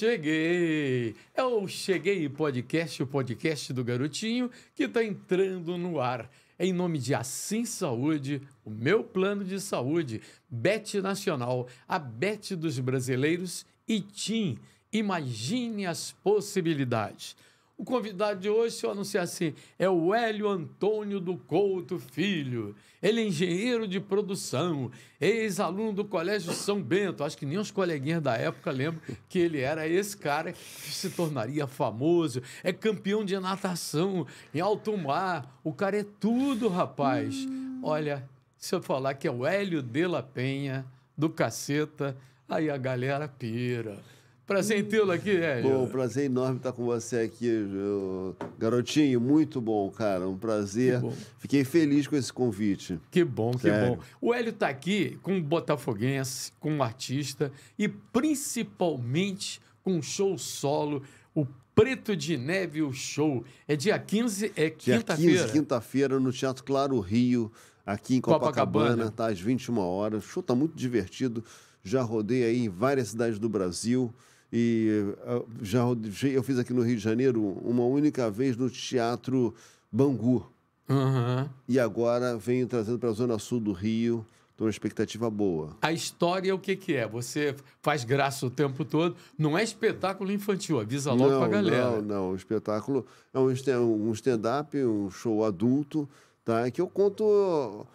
cheguei! É o Cheguei Podcast, o podcast do garotinho que está entrando no ar. Em nome de Assim Saúde, o meu plano de saúde, Bet Nacional, a Bet dos brasileiros e TIM. Imagine as possibilidades. O convidado de hoje, se eu anunciar assim, é o Hélio Antônio do Couto Filho. Ele é engenheiro de produção, ex-aluno do Colégio São Bento. Acho que nem os coleguinhas da época lembram que ele era esse cara que se tornaria famoso. É campeão de natação em alto mar. O cara é tudo, rapaz. Hum. Olha, se eu falar que é o Hélio de la Penha, do Caceta, aí a galera pira. Prazer em tê-lo aqui. É, bom, prazer enorme estar com você aqui, garotinho. Muito bom, cara. Um prazer. Fiquei feliz com esse convite. Que bom, Sério. que bom. O Hélio está aqui com um botafoguense, com um artista e principalmente com um show solo, o Preto de Neve, o show. É dia 15, é quinta-feira. Dia 15, quinta-feira, no Teatro Claro Rio, aqui em Copacabana, Copacabana. tá às 21 horas. O show tá muito divertido. Já rodei aí em várias cidades do Brasil. E ah, já eu fiz aqui no Rio de Janeiro uma única vez no Teatro Bangu. Uhum. E agora venho trazendo para a Zona Sul do Rio. Estou uma expectativa boa. A história, o que, que é? Você faz graça o tempo todo. Não é espetáculo infantil, avisa logo para a galera. Não, não. O espetáculo é um stand-up, um show adulto, tá? que eu conto,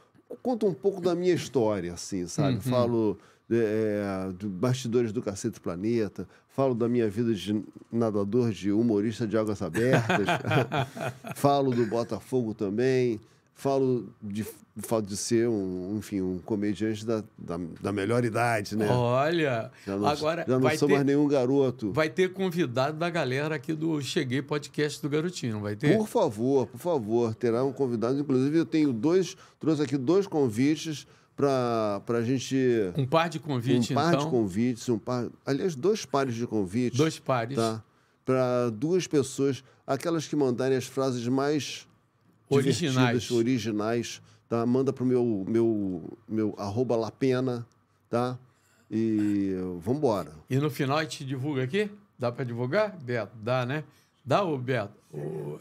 conto um pouco da minha história, assim, sabe? Uhum. Falo é, é, de bastidores do Cacete Planeta, falo da minha vida de nadador, de humorista de águas abertas, falo do Botafogo também, falo de, falo de ser um, enfim, um comediante da, da, da melhor idade, né? Olha, já não, agora já não sou ter, mais nenhum garoto. Vai ter convidado da galera aqui do Cheguei Podcast do Garotinho, vai ter? Por favor, por favor, terá um convidado. Inclusive, eu tenho dois, trouxe aqui dois convites para a gente. Um par de convites, Um par então. de convites, um par. Aliás, dois pares de convites. Dois pares. Tá? Para duas pessoas, aquelas que mandarem as frases mais originais. originais tá? Manda para o meu, meu, meu arroba lapena, tá? E vamos embora. E no final a gente divulga aqui? Dá para divulgar, Beto? Dá, né? Dá, ô Beto?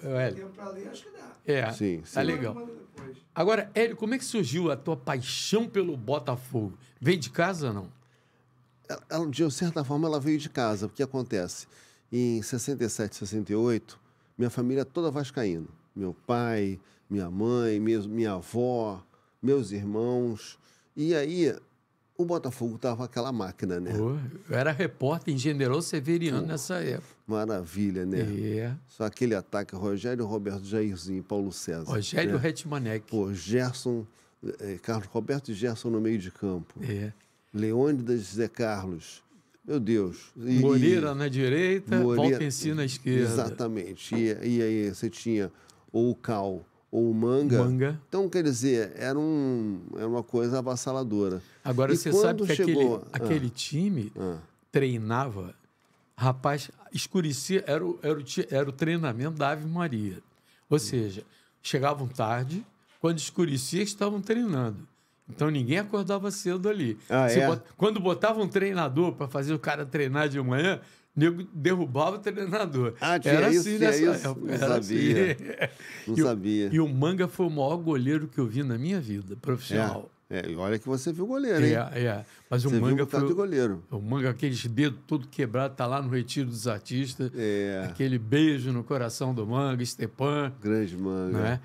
é, é Hélio. tempo para ler, acho que dá. É, sim, tá sim. tá legal. Agora, Hélio, como é que surgiu a tua paixão pelo Botafogo? Veio de casa ou não? Ela, de certa forma, ela veio de casa. O que acontece? Em 67, 68, minha família é toda vascaína. Meu pai, minha mãe, minha, minha avó, meus irmãos. E aí, o Botafogo estava aquela máquina, né? Oh, eu era repórter em General Severiano oh, nessa época. Maravilha, né? É. Só aquele ataque, Rogério, Roberto, Jairzinho, Paulo César. Rogério né? Hetmanek. Pô, Gerson, eh, Carlos Roberto e Gerson no meio de campo. É. Leônidas Zé Carlos. Meu Deus. E, Moreira na direita, Moreira, Valtenci na esquerda. Exatamente. E, e aí você tinha o Cal ou manga. manga. Então, quer dizer, era, um, era uma coisa avassaladora. Agora, e você sabe que chegou... aquele, aquele ah. time ah. treinava, rapaz, escurecia, era o, era, o, era o treinamento da Ave Maria. Ou hum. seja, chegavam tarde, quando escurecia, estavam treinando. Então ninguém acordava cedo ali. Ah, é? bot... Quando botava um treinador para fazer o cara treinar de manhã, nego derrubava o treinador. Ah, tinha era isso, assim tinha nessa isso. época. Não era assim. sabia. Assim. Não e sabia. O, e o Manga foi o maior goleiro que eu vi na minha vida profissional. É, é olha que você viu goleiro, hein? É, é. Mas você o Manga foi. De goleiro. O Manga, aqueles dedos todo quebrado, tá lá no Retiro dos Artistas. É. Aquele beijo no coração do Manga, Stepan. Grande Manga. Né?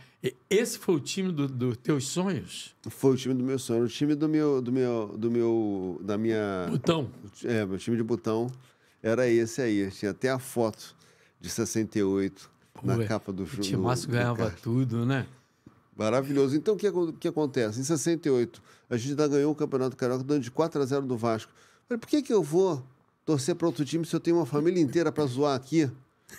esse foi o time dos do teus sonhos? Foi o time do meu sonho. O time do meu. Do meu, do meu da minha. Botão? É, meu time de botão era esse aí. Tinha até a foto de 68 Pô, na capa do jogo. O Timaço ganhava tudo, né? Maravilhoso. Então, o que, que acontece? Em 68, a gente ainda ganhou o Campeonato Carioca dando de 4 a 0 do Vasco. Falei, por que, que eu vou torcer para outro time se eu tenho uma família inteira para zoar aqui?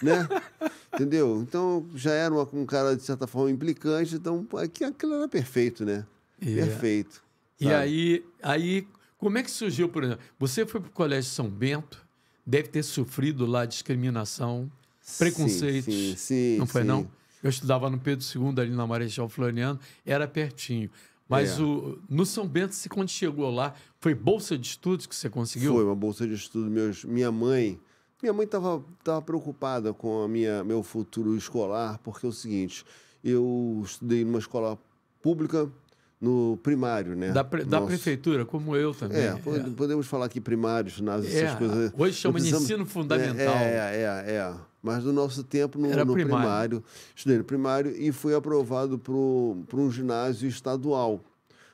Né? Entendeu? Então, já era uma, um cara, de certa forma, implicante. Então, aqui, é aquilo era perfeito, né? Yeah. É. Perfeito. Sabe? E aí, aí, como é que surgiu, por exemplo? Você foi para o Colégio São Bento, deve ter sofrido lá discriminação, preconceitos. Sim, sim, sim, não foi, não? Eu estudava no Pedro II, ali na Marechal Floriano, era pertinho. Mas é. o, no São Bento, se quando chegou lá, foi bolsa de estudos que você conseguiu? Foi uma bolsa de estudos. Meus, minha mãe minha mãe estava tava preocupada com a minha, meu futuro escolar, porque é o seguinte, eu estudei numa escola pública, no primário, né? Da, pre, da prefeitura, como eu também. É, é. podemos falar aqui primários, nas é, essas coisas. Hoje chama de ensino fundamental. É, é, é, é, Mas no nosso tempo, no, no primário. primário, estudei no primário e fui aprovado para um ginásio estadual,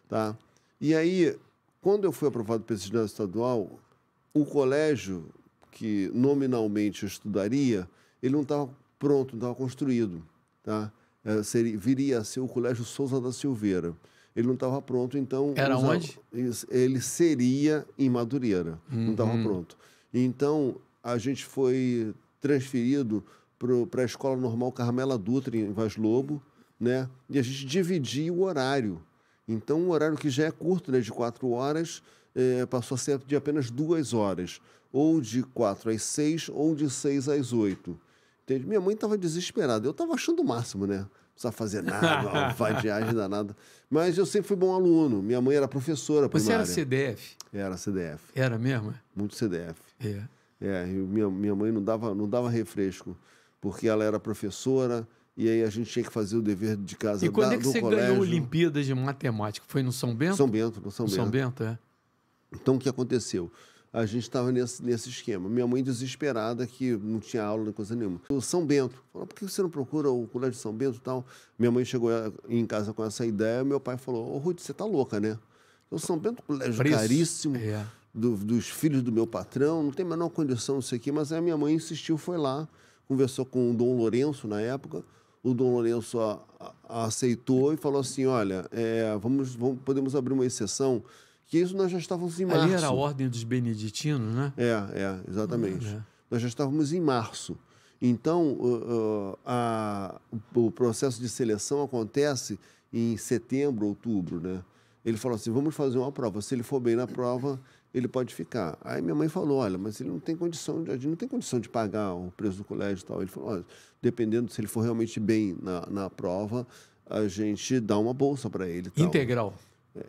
tá? E aí, quando eu fui aprovado para esse ginásio estadual, o colégio que nominalmente eu estudaria, ele não estava pronto, não estava construído, tá? É, seria, viria a ser o Colégio Souza da Silveira. Ele não estava pronto, então. Era onde? Ele seria em Madureira. Uhum. Não estava pronto. Então, a gente foi transferido para a Escola Normal Carmela Dutra, em Vaz Lobo, né? E a gente dividia o horário. Então, um horário que já é curto, né? De quatro horas, é, passou a ser de apenas duas horas. Ou de quatro às seis, ou de seis às oito. Entende? Minha mãe estava desesperada. Eu estava achando o máximo, né? precisava fazer nada, uma vadiagem danada. Mas eu sempre fui bom aluno. Minha mãe era professora Você primária. Você era CDF? Era CDF. Era mesmo? É? Muito CDF. É. É, minha, minha mãe não dava, não dava refresco, porque ela era professora e aí a gente tinha que fazer o dever de casa E quando da, é que você colégio. ganhou Olimpíadas de Matemática? Foi no São Bento? São Bento, no São no Bento. São Bento, é. Então, o que aconteceu? a gente estava nesse, nesse esquema. Minha mãe desesperada que não tinha aula, nem coisa nenhuma. O São Bento, falou, por que você não procura o colégio de São Bento e tal? Minha mãe chegou eh, em casa com essa ideia, meu pai falou, ô Ruth, você tá louca, né? O São Bento é um colégio caríssimo, é. do, dos filhos do meu patrão, não tem a menor condição isso aqui, mas aí a minha mãe insistiu, foi lá, conversou com o Dom Lourenço na época, o Dom Lourenço a, a, aceitou e falou assim, olha, é, vamos, vamos, podemos abrir uma exceção que isso nós já estávamos em março. Ali era a ordem dos beneditinos, né? É, é, exatamente. É. Nós já estávamos em março. Então, uh, uh, a, o processo de seleção acontece em setembro, outubro, né? Ele falou assim, vamos fazer uma prova. Se ele for bem na prova, ele pode ficar. Aí minha mãe falou, olha, mas ele não tem condição, de, não tem condição de pagar o preço do colégio e tal. Ele falou, olha, dependendo se ele for realmente bem na, na prova, a gente dá uma bolsa para ele. Tal. Integral. É,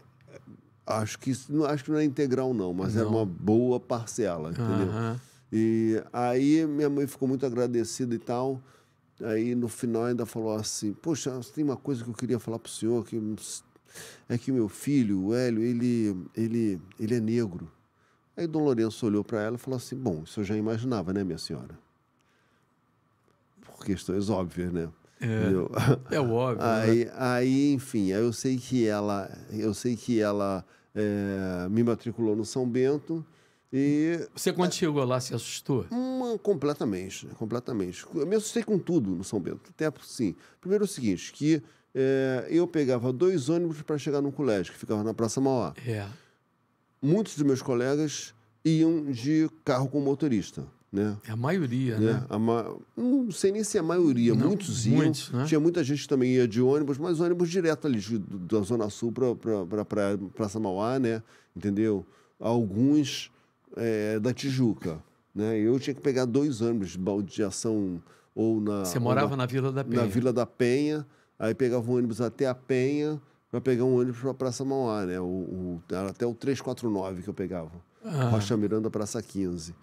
Acho que, isso, acho que não é integral, não, mas é não. era uma boa parcela, entendeu? E aí minha mãe ficou muito agradecida e tal. Aí no final ainda falou assim: Poxa, tem uma coisa que eu queria falar pro senhor, que é que meu filho, o Hélio, ele, ele, ele é negro. Aí Dom Lourenço olhou para ela e falou assim: Bom, isso eu já imaginava, né, minha senhora? Por questões óbvias, né? É, é óbvio. Aí, né? aí, enfim, eu sei que ela, eu sei que ela é, me matriculou no São Bento. E você quando é chegou lá se assustou? Uma, completamente, completamente. Eu me assustei com tudo no São Bento. Até sim. Primeiro é o seguinte, que é, eu pegava dois ônibus para chegar no colégio que ficava na Praça Mauá. É. Muitos dos meus colegas iam de carro com motorista. Né? É a maioria, né? né? A ma... Não sei nem se é a maioria, não, muitos iam. Muitos, né? Tinha muita gente que também ia de ônibus, mas ônibus direto ali da Zona Sul para pra, Praça Mauá, né? Entendeu? Alguns é, da Tijuca, né? Eu tinha que pegar dois ônibus de baldeação ou na... Você morava na, na Vila da Penha. Na Vila da Penha, aí pegava um ônibus até a Penha para pegar um ônibus para Praça Mauá, né? O, o, era até o 349 que eu pegava. Ah. Rocha Miranda, Praça 15.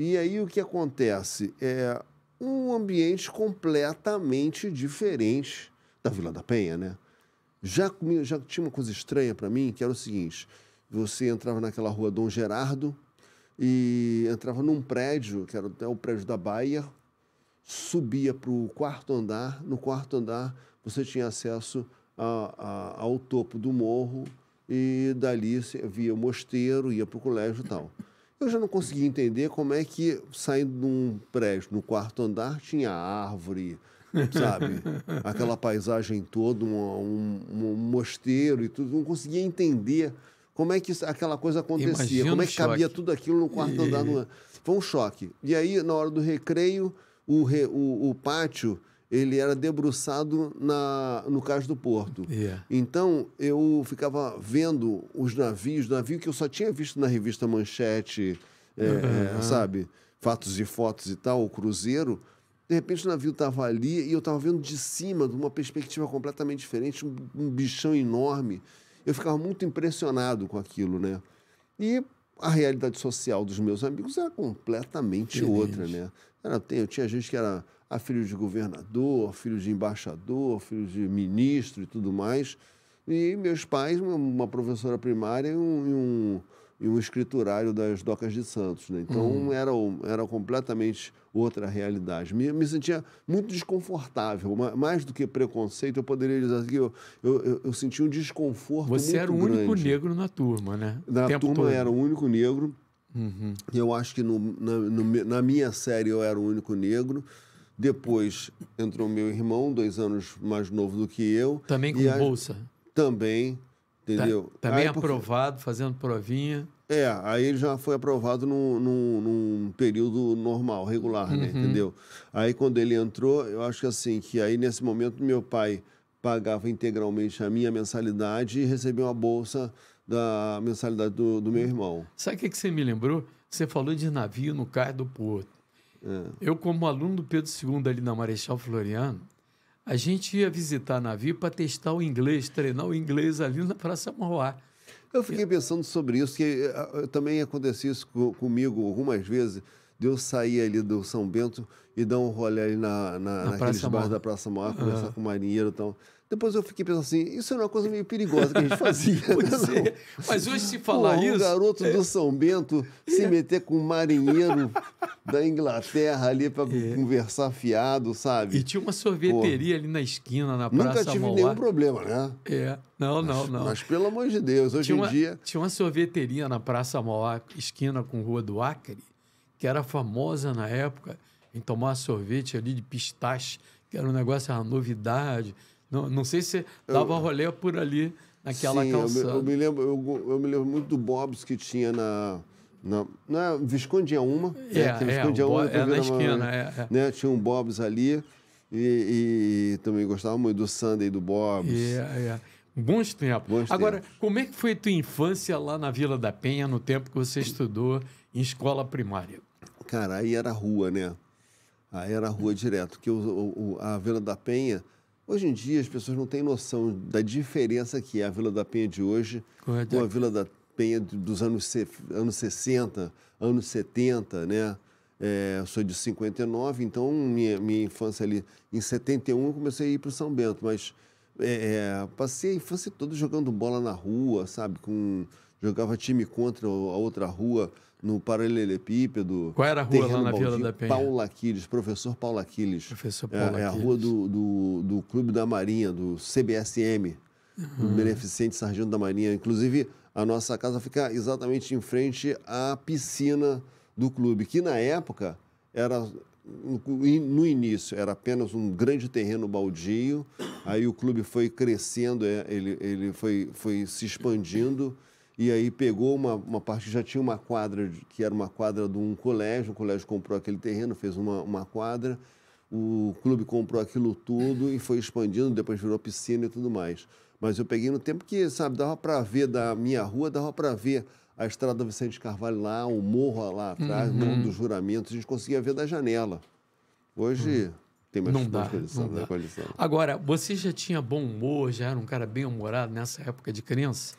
E aí o que acontece? É um ambiente completamente diferente da Vila da Penha, né? Já, já tinha uma coisa estranha para mim, que era o seguinte: você entrava naquela rua Dom Gerardo e entrava num prédio, que era até o prédio da Baia, subia para o quarto andar. No quarto andar, você tinha acesso a, a, ao topo do morro e dali via o mosteiro, ia para o colégio e tal. Eu já não conseguia entender como é que, saindo de um prédio, no quarto andar, tinha árvore, sabe? Aquela paisagem toda, um, um, um mosteiro e tudo. Não conseguia entender como é que aquela coisa acontecia, Imagina como é que cabia tudo aquilo no quarto e... andar. No... Foi um choque. E aí, na hora do recreio, o, re... o, o pátio ele era debruçado na, no cais do porto. Yeah. Então, eu ficava vendo os navios, navio que eu só tinha visto na revista Manchete, é, uhum. sabe? Fatos e fotos e tal, o cruzeiro. De repente, o navio estava ali e eu estava vendo de cima, de uma perspectiva completamente diferente, um, um bichão enorme. Eu ficava muito impressionado com aquilo, né? E a realidade social dos meus amigos era completamente outra, né? Era, eu tinha gente que era a filhos de governador, filhos de embaixador, filhos de ministro e tudo mais. E meus pais, uma professora primária e um, e um, e um escriturário das docas de Santos. Né? Então uhum. era, era completamente outra realidade. Me, me sentia muito desconfortável, mais do que preconceito, eu poderia dizer que eu, eu, eu sentia um desconforto. Você era o único negro na turma, né? Na Tempo turma todo. era o único negro. Uhum. Eu acho que no, na, no, na minha série eu era o único negro. Depois entrou meu irmão, dois anos mais novo do que eu. Também com bolsa? Também, entendeu? Tá, também aí, aprovado, porque... fazendo provinha. É, aí ele já foi aprovado num, num, num período normal, regular, né? Uhum. Entendeu? Aí quando ele entrou, eu acho que assim, que aí nesse momento meu pai pagava integralmente a minha mensalidade e recebia uma bolsa da mensalidade do, do meu irmão. Sabe o que, que você me lembrou? Você falou de navio no cais do porto. É. Eu, como aluno do Pedro II ali na Marechal Floriano, a gente ia visitar navio para testar o inglês, treinar o inglês ali na Praça Mauá. Eu fiquei pensando sobre isso, que ah, ah, também acontecia isso comigo algumas vezes, de eu sair ali do São Bento e dar um rolê ali na, na, na naqueles bares da Praça Mauá, conversar uhum. com o marinheiro e então, tal. Depois eu fiquei pensando assim, isso era uma coisa meio perigosa que a gente fazia. É, é. Mas hoje se falar Pô, isso... Um garoto é. do São Bento se meter com um marinheiro da Inglaterra ali para é. conversar fiado, sabe? E tinha uma sorveteria Pô. ali na esquina, na Praça Nunca tive Mauá. nenhum problema, né? É. Não, mas, não, não. Mas pelo amor de Deus, hoje em dia... Tinha uma sorveteria na Praça Mauá, esquina com Rua do Acre, que era famosa na época em tomar sorvete ali de pistache, que era um negócio, era uma novidade. Não, não sei se dava eu, rolê por ali naquela sim, calçada. Eu, eu, me lembro, eu, eu, me lembro muito do Bob's que tinha na. na não né? é, é Visconde é uma? É, é, Visconde é, uma, é, na esquina. Uma, é, né? Tinha um Bob's ali e, e, também gostava muito do Sunday do Bob's. É, é. Bons tempos. Bons Agora, tempos. como é que foi a tua infância lá na Vila da Penha, no tempo que você estudou em escola primária? Cara, aí era rua, né? Aí era rua direto, que o, o, a Vila da Penha Hoje em dia as pessoas não têm noção da diferença que é a Vila da Penha de hoje Correto. com a Vila da Penha dos anos, anos 60, anos 70, né? É, eu sou de 59, então minha, minha infância ali em 71 comecei a ir para o São Bento, mas é, é, passei a infância toda jogando bola na rua, sabe? Com, jogava time contra a outra rua no paralelepípedo. Qual era a rua lá na Baldinho, Vila da Penha? Paulo Aquiles, professor Paulo Aquiles. Professor é, Paulo é, Aquiles. É a rua do, do, do, Clube da Marinha, do CBSM, uhum. do Beneficente Sargento da Marinha. Inclusive, a nossa casa fica exatamente em frente à piscina do clube, que na época era no início era apenas um grande terreno baldio, aí o clube foi crescendo, é, ele, ele foi, foi se expandindo e aí pegou uma, uma parte que já tinha uma quadra, que era uma quadra de um colégio, o colégio comprou aquele terreno, fez uma, uma quadra, o clube comprou aquilo tudo e foi expandindo, depois virou piscina e tudo mais. Mas eu peguei no tempo que, sabe, dava para ver da minha rua, dava para ver a Estrada Vicente Carvalho lá, o morro lá atrás, uhum. o Morro do Juramento, a gente conseguia ver da janela. Hoje... Uhum. Tem mais, não dá, condição, não né, dá. Condição. Agora, você já tinha bom humor, já era um cara bem humorado nessa época de criança?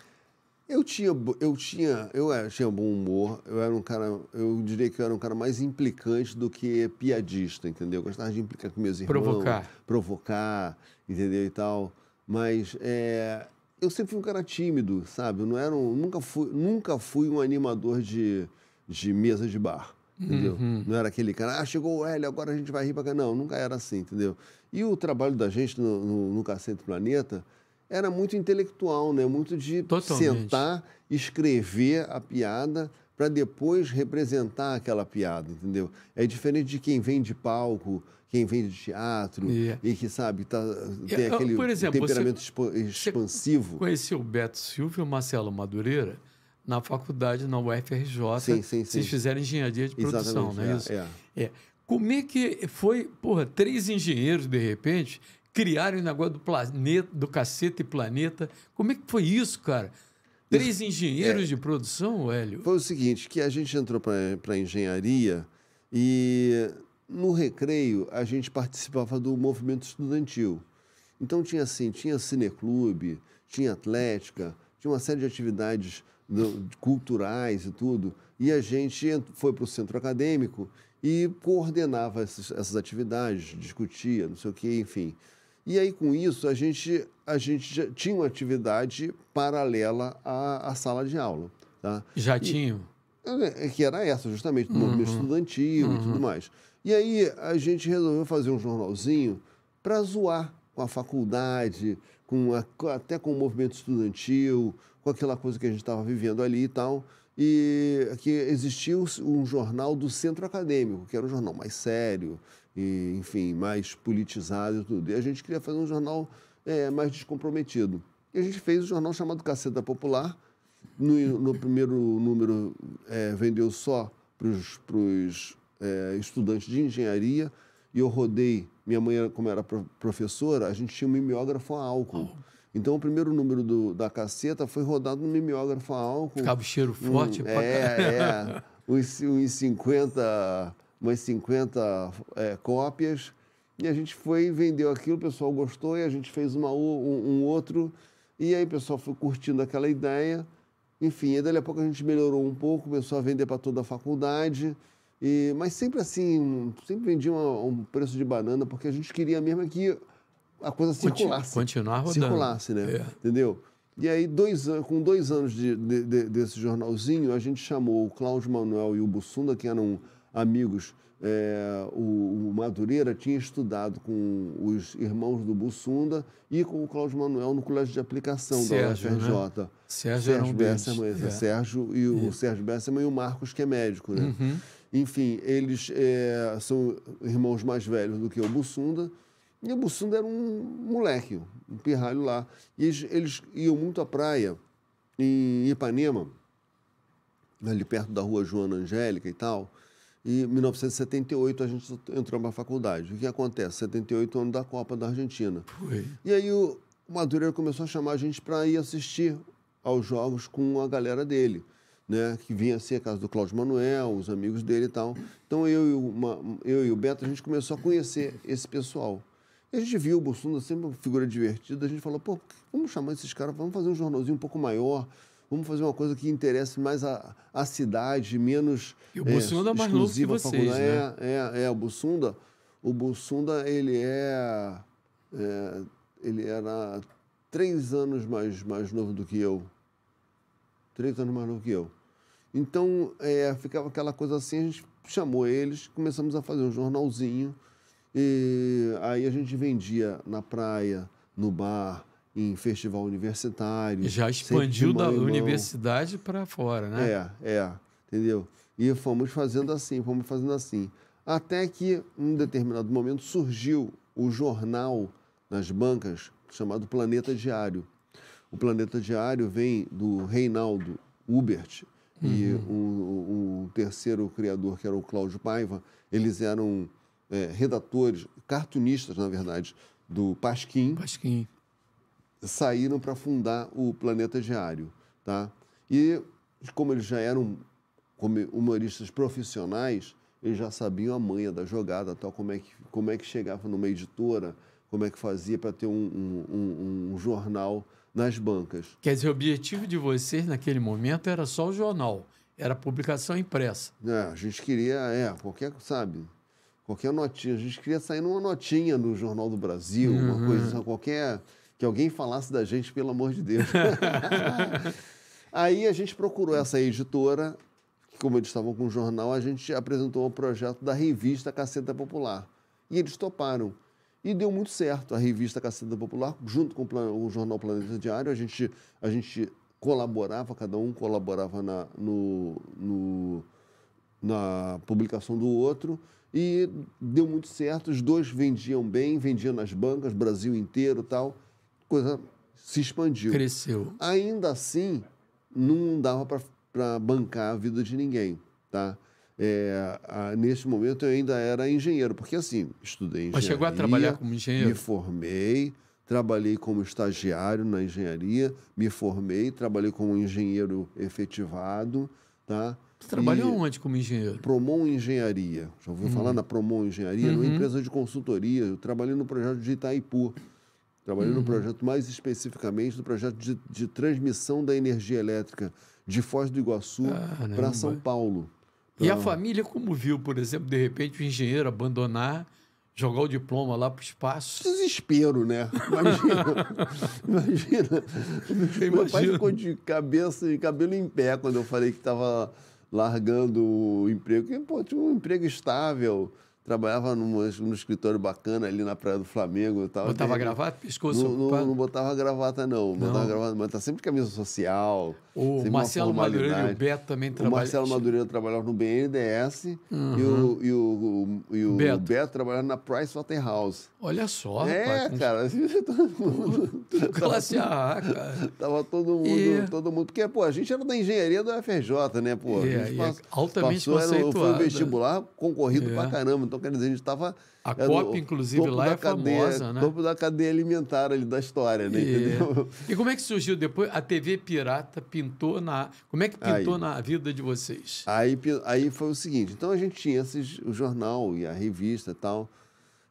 Eu tinha, eu tinha, eu era, tinha bom humor, eu era um cara, eu diria que eu era um cara mais implicante do que piadista, entendeu? Eu gostava de implicar com meus irmãos. Provocar. Provocar, entendeu? E tal. Mas é, eu sempre fui um cara tímido, sabe? Eu não era um, nunca, fui, nunca fui um animador de, de mesa de bar. Entendeu? Uhum. Não era aquele cara, ah, chegou o Hélio, agora a gente vai rir pra cá. Não, nunca era assim, entendeu? E o trabalho da gente no, no, no Cacete Planeta era muito intelectual, né? Muito de Totalmente. sentar, escrever a piada para depois representar aquela piada, entendeu? É diferente de quem vem de palco, quem vem de teatro yeah. e que sabe tá, é, tem yeah. aquele exemplo, temperamento você, expansivo. Você conheceu o Beto Silva e o Marcelo Madureira na faculdade na UFRJ. Sim, sim, sim. Vocês fizeram engenharia de produção, Exatamente, não é, é isso? É. é. Como é que foi, porra, três engenheiros de repente Criaram o negócio do planeta, do cacete planeta. Como é que foi isso, cara? Três engenheiros é, de produção, Hélio? Foi o seguinte, que a gente entrou para engenharia e no recreio a gente participava do movimento estudantil. Então tinha assim, tinha cineclube, tinha atlética, tinha uma série de atividades culturais e tudo. E a gente foi para o centro acadêmico e coordenava essas, essas atividades, discutia, não sei o quê, enfim. E aí, com isso, a gente, a gente já tinha uma atividade paralela à, à sala de aula. Tá? Já e, tinha? É, é que era essa, justamente, do uhum. movimento estudantil uhum. e tudo uhum. mais. E aí, a gente resolveu fazer um jornalzinho para zoar com a faculdade, com a, até com o movimento estudantil, com aquela coisa que a gente estava vivendo ali e tal e que existia um jornal do centro acadêmico, que era um jornal mais sério, e, enfim, mais politizado e tudo. E a gente queria fazer um jornal é, mais descomprometido. E a gente fez um jornal chamado Caceta Popular. No, no primeiro número, é, vendeu só para os é, estudantes de engenharia. E eu rodei. Minha mãe, como era professora, a gente tinha um mimeógrafo a álcool. Então, o primeiro número do, da caceta foi rodado no mimeógrafo a álcool. Ficava o cheiro forte. Um, é, é. Uns, uns 50 umas 50 é, cópias. E a gente foi, vendeu aquilo, o pessoal gostou e a gente fez uma, um, um outro. E aí o pessoal foi curtindo aquela ideia. Enfim, e daí a pouco a gente melhorou um pouco, começou a vender para toda a faculdade. E, mas sempre assim, sempre vendia uma, um preço de banana, porque a gente queria mesmo que a coisa circulasse. Continuar rodando. Circulasse, né? É. Entendeu? E aí, dois, com dois anos de, de, de, desse jornalzinho, a gente chamou o Cláudio Manuel e o Bussunda, que eram amigos. É, o, o, Madureira tinha estudado com os irmãos do Bussunda e com o Cláudio Manuel no colégio de aplicação Sérgio, da UFRJ. Né? Sérgio, Sérgio Besseman, é. Sérgio e o, é. Sérgio Besseman e o Marcos, que é médico. Né? Uhum. Enfim, eles é, são irmãos mais velhos do que o Bussunda. E o Bussunda era um moleque, um pirralho lá. E eles, eles iam muito à praia, em Ipanema, ali perto da rua Joana Angélica e tal. E em 1978 a gente entrou numa faculdade. O que acontece? 78 ano da Copa da Argentina. Foi. E aí o Madureira começou a chamar a gente para ir assistir aos jogos com a galera dele, né? Que vinha ser assim, a casa do Cláudio Manuel, os amigos dele e tal. Então eu e, o, eu e o Beto a gente começou a conhecer esse pessoal. E a gente viu o Bussunda sempre uma figura divertida. A gente falou, pô, vamos chamar esses caras, vamos fazer um jornalzinho um pouco maior, vamos fazer uma coisa que interesse mais a, a cidade, menos. E o Bussunda é, é mais novo que vocês, né? É, é, é, o Bussunda. O Bussunda, ele é, é. Ele era três anos mais, mais novo do que eu. Três anos mais novo que eu. Então, é, ficava aquela coisa assim, a gente chamou eles, começamos a fazer um jornalzinho. E aí a gente vendia na praia, no bar, em festival universitário. Já expandiu da universidade para fora, né? É, é, entendeu? E fomos fazendo assim, fomos fazendo assim. Até que, em determinado momento, surgiu o jornal nas bancas chamado Planeta Diário. O Planeta Diário vem do Reinaldo Hubert uhum. e o, o, terceiro criador, que era o Cláudio Paiva. Eles eram é, redatores, cartunistas, na verdade, do Pasquim. Pasquim saíram para fundar o Planeta Diário, tá? E como eles já eram humoristas profissionais, eles já sabiam a manha da jogada, tal como é que como é que chegava numa editora, como é que fazia para ter um, um, um, um jornal nas bancas. Quer dizer, o objetivo de vocês naquele momento era só o jornal, era publicação impressa. É, a gente queria, é, qualquer, sabe, qualquer notinha. A gente queria sair numa notinha no Jornal do Brasil, uhum. uma coisa, qualquer que alguém falasse da gente, pelo amor de Deus. aí a gente procurou essa editora, que como eles estavam com o jornal, a gente apresentou um projeto da revista Caceta Popular. E eles toparam. E deu muito certo a revista Caceta Popular, junto com o jornal Planeta Diário, a gente, a gente colaborava, cada um colaborava na, no, no, na publicação do outro e deu muito certo. Os dois vendiam bem, vendiam nas bancas, Brasil inteiro tal coisa se expandiu. Cresceu. Ainda assim, não dava para bancar a vida de ninguém, tá? É, a, momento eu ainda era engenheiro, porque assim, estudei engenharia. Mas chegou a trabalhar como engenheiro? Me formei, trabalhei como estagiário na engenharia, me formei, trabalhei como engenheiro efetivado, tá? Você trabalhou onde como engenheiro? Promon Engenharia. Já ouviu uhum. falar na Promon Engenharia? Uhum. Uma empresa de consultoria. Eu trabalhei no projeto de Itaipu. Trabalhando uhum. no projeto mais especificamente do projeto de, de, transmissão da energia elétrica de Foz do Iguaçu ah, para São Paulo. Pra... E a família como viu, por exemplo, de repente o engenheiro abandonar, jogar o diploma lá para o espaço? Desespero, né? Imagina. imagina. imagina. Meu pai ficou de cabeça e cabelo em pé quando eu falei que estava largando o emprego. Porque, pô, tinha um emprego estável trabalhava num, num escritório bacana ali na Praia do Flamengo e tal. Botava e, gravata, pescoço? Não, não, não, botava gravata, não. não. Botava gravata, mas tá sempre camisa social. O Marcelo Madureira e o Beto também trabalhavam. O Marcelo Madureira trabalhava no BNDS uhum. e, o, e, o, e o Beto, Beto trabalhava na Price Waterhouse. Olha só, É, rapaz, cara. Classe A, cara. Tava todo mundo, e... todo mundo. Porque, pô, a gente era da engenharia do FRJ, né, pô? É, a gente altamente passou, era, foi um vestibular concorrido é. pra caramba. Então, então, dizer, a gente estava. A COP, inclusive, lá é cadeia, famosa, né? Topo da cadeia alimentar ali da história, né? E... É. Entendeu? E como é que surgiu depois? A TV Pirata pintou na. Como é que pintou aí, na vida de vocês? Aí, aí foi o seguinte: então a gente tinha esses, o jornal e a revista e tal.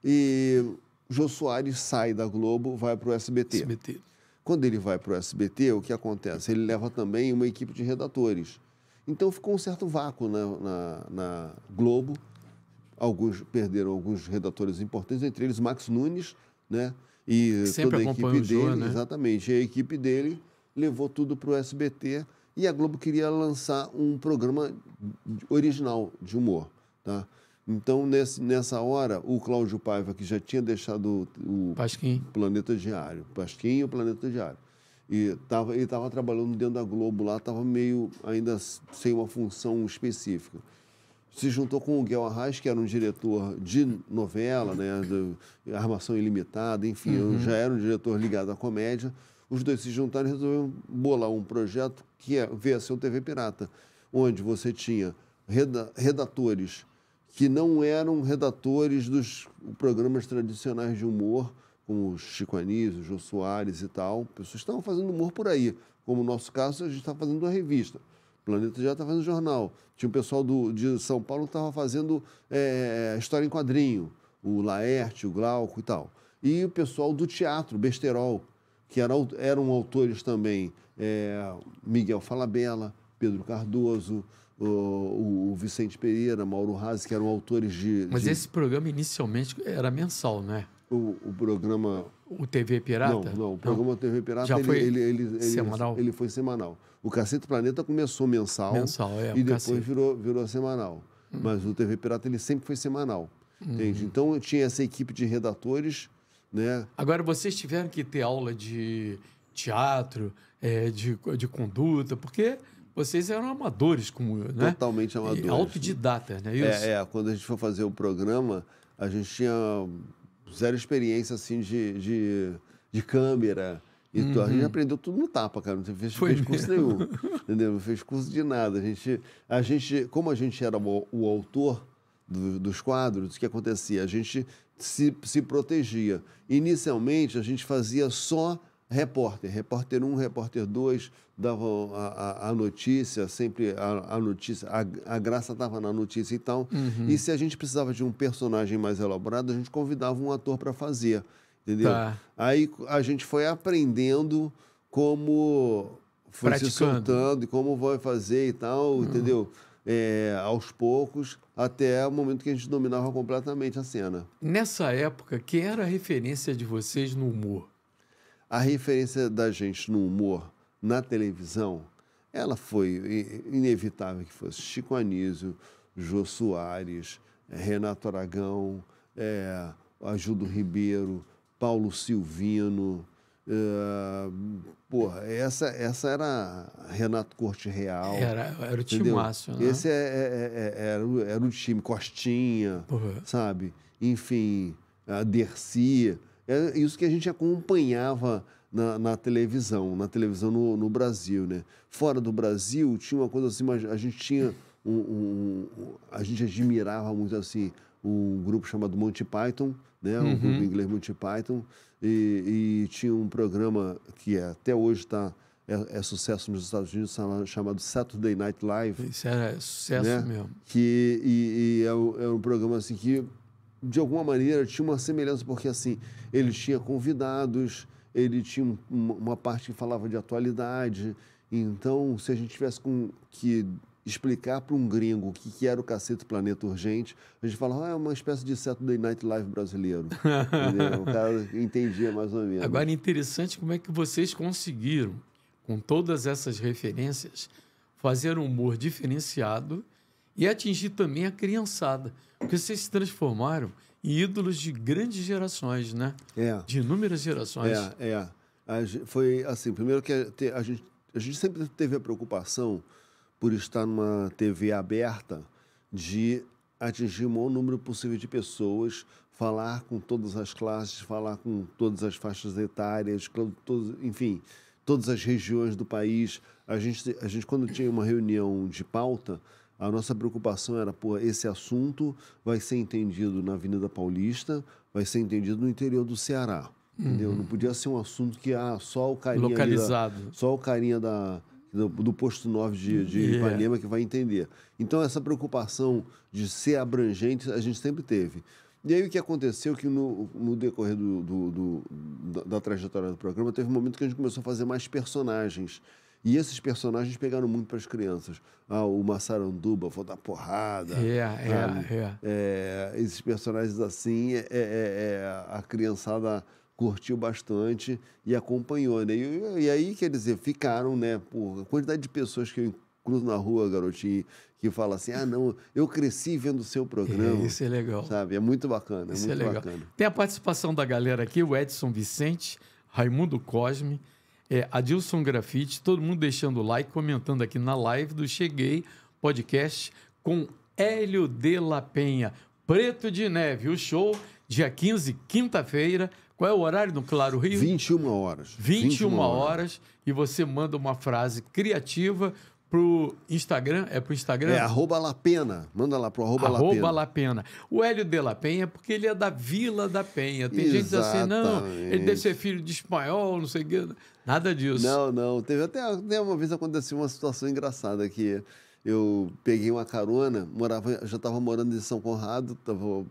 E Jô Soares sai da Globo, vai para o SBT. SBT. Quando ele vai para o SBT, o que acontece? Ele leva também uma equipe de redatores. Então ficou um certo vácuo na, na, na Globo alguns perderam alguns redatores importantes, entre eles Max Nunes, né? E Sempre toda a equipe dele, João, né? exatamente. E a equipe dele levou tudo para o SBT e a Globo queria lançar um programa original de humor, tá? Então, nesse, nessa hora, o Cláudio Paiva, que já tinha deixado o, Pasquim. Planeta Diário, Pasquim e o Planeta Diário, e tava, ele estava trabalhando dentro da Globo lá, estava meio ainda sem uma função específica se juntou com o Guel Arraes, que era um diretor de novela, né, de Armação Ilimitada, enfim, uhum. já era um diretor ligado à comédia. Os dois se juntaram e resolveram bolar um projeto que é, veio a ser o TV Pirata, onde você tinha reda redatores que não eram redatores dos programas tradicionais de humor, como o Chico Anísio, o Jô Soares e tal. Pessoas estavam fazendo humor por aí. Como no nosso caso, a gente está fazendo uma revista. Planeta já estava tá fazendo jornal. Tinha um pessoal do, de São Paulo que estava fazendo é, é, história em quadrinho, o Laerte, o Glauco e tal. E o pessoal do teatro, Besterol, que era, eram autores também é, Miguel Falabella, Pedro Cardoso, o, o, Vicente Pereira, Mauro Razzi, que eram autores de. Mas de... esse programa inicialmente era mensal, né? O, o programa. O TV Pirata? Não, não o programa não. TV Pirata Já ele, foi ele, ele, ele, semanal? ele foi semanal. O Cacete Planeta começou mensal, mensal é, e depois virou, virou semanal. Hum. Mas o TV Pirata ele sempre foi semanal. Hum. Então eu tinha essa equipe de redatores. Né? Agora, vocês tiveram que ter aula de teatro, é, de, de conduta, porque vocês eram amadores, como eu, né? Totalmente amadores. E autodidata, né? É, Isso. É, é, quando a gente foi fazer o programa, a gente tinha zero experiência, assim, de, de, de câmera, e uhum. a gente uhum. aprendeu tudo no tapa, cara. Não fez, fez curso nenhum. Entendeu? Não fez curso de nada. A gente, a gente como a gente era o, o autor do, dos quadros, o que acontecia? A gente se, se protegia. Inicialmente, a gente fazia só repórter. Repórter 1, repórter 2, davam a, a, a, notícia, sempre a, a notícia, a, graça estava na notícia e tal. Uhum. E se a gente precisava de um personagem mais elaborado, a gente convidava um ator para fazer. Entendeu? Tá. Aí a gente foi aprendendo como foi Praticando. se soltando e como vai fazer e tal, hum. entendeu? É, aos poucos, até o momento que a gente dominava completamente a cena. Nessa época, quem era a referência de vocês no humor? A referência da gente no humor, na televisão, ela foi inevitável que fosse Chico Anísio, Jô Soares, Renato Aragão, é, Ajudo Ribeiro, Paulo Silvino. Uh, porra, essa, essa era Renato Corte Real. Era, era o timaço, né? Esse é, é, é, é, era, o, era o time, Costinha, sabe? Enfim, a Dercy. É isso que a gente acompanhava na, na televisão, na televisão no, no, Brasil, né? Fora do Brasil, tinha uma coisa assim, mas a gente tinha um, um, um a gente admirava muito assim um grupo chamado Monty Python, né? Uhum. grupo inglês Monty Python. E, e, tinha um programa que é, até hoje está... É, é, sucesso nos Estados Unidos chamado Saturday Night Live. Isso era sucesso né? mesmo. Que, e, e é, um, é um programa assim que, de alguma maneira, tinha uma semelhança, porque assim, ele tinha convidados, ele tinha uma, uma parte que falava de atualidade. Então, se a gente tivesse com, que explicar para um gringo o que, que era o Cacete Planeta Urgente, a gente fala, ah, é uma espécie de Saturday Night Live brasileiro. o cara entendia mais ou menos. Agora, é interessante como é que vocês conseguiram, com todas essas referências, fazer um humor diferenciado e atingir também a criançada. Porque vocês se transformaram em ídolos de grandes gerações, né? É. De inúmeras gerações. É, é. A, foi assim, primeiro que a, a gente, a gente sempre teve a preocupação por estar numa TV aberta, de atingir o maior número possível de pessoas, falar com todas as classes, falar com todas as faixas etárias, todos, enfim, todas as regiões do país. A gente, a gente, quando tinha uma reunião de pauta, a nossa preocupação era, pô, esse assunto vai ser entendido na Avenida Paulista, vai ser entendido no interior do Ceará. Uhum. Entendeu? Não podia ser um assunto que ah, só o carinha. Localizado. Da, só o carinha da, do, do posto 9 de, de yeah. É. Ipanema que vai entender. Então, essa preocupação de ser abrangente a gente sempre teve. E aí o que aconteceu que no, no decorrer do, do, do, da, trajetória do programa teve um momento que a gente começou a fazer mais personagens. E esses personagens pegaram muito para as crianças. Ah, o Massaranduba, vou dar porrada. Yeah, yeah, yeah. É, esses personagens assim, é, é, é a criançada curtiu bastante e acompanhou, né? E, e, aí, quer dizer, ficaram, né? Por, a quantidade de pessoas que eu cruzo na rua, garotinho, que fala assim: ah, não, eu cresci vendo o seu programa. Isso é legal. Sabe? É muito bacana. É muito é legal. Bacana. Tem a participação da galera aqui: o Edson Vicente, Raimundo Cosme, é, Adilson Grafite, todo mundo deixando like, comentando aqui na live do Cheguei Podcast com Hélio de La Penha. Preto de Neve, o show, dia 15, quinta-feira, qual é o horário no Claro Rio? 21 horas. 21, 21 horas. horas. E você manda uma frase criativa pro Instagram? É pro Instagram? É, arroba Lapena. Manda lá pro arroba, arroba Lapena. Lapena. O Hélio de La Penha, porque ele é da Vila da Penha. Tem Exatamente. gente assim, não, ele deve ser filho de espanhol, não sei o quê. Nada disso. Não, não. Teve até, uma vez aconteceu uma situação engraçada que eu peguei uma carona, morava, já estava morando em São Conrado, tava,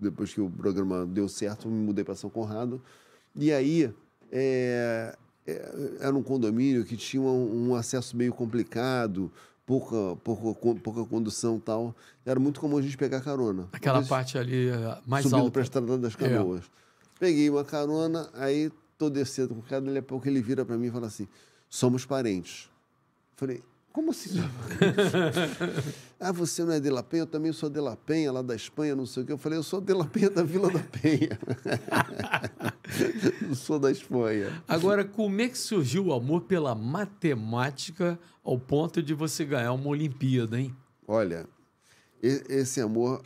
depois que o programa deu certo, me mudei para São Conrado. E aí é, é, era um condomínio que tinha um, um acesso meio complicado, pouca, pouca, pouca condução tal. Era muito comum a gente pegar carona. Aquela parte ali é, mais subindo alta. Subindo para a Estrada das é. Canoas. É. Peguei uma carona, aí tô descendo com o cara, daqui a pouco ele vira para mim e fala assim, somos parentes. Falei, como assim? ah, você não é de La Penha? Eu também sou de La Penha, lá da Espanha, não sei o quê. Eu falei, eu sou de La Penha, da Vila da Penha. não sou da Espanha. Agora, como é que surgiu o amor pela matemática ao ponto de você ganhar uma Olimpíada, hein? Olha, esse amor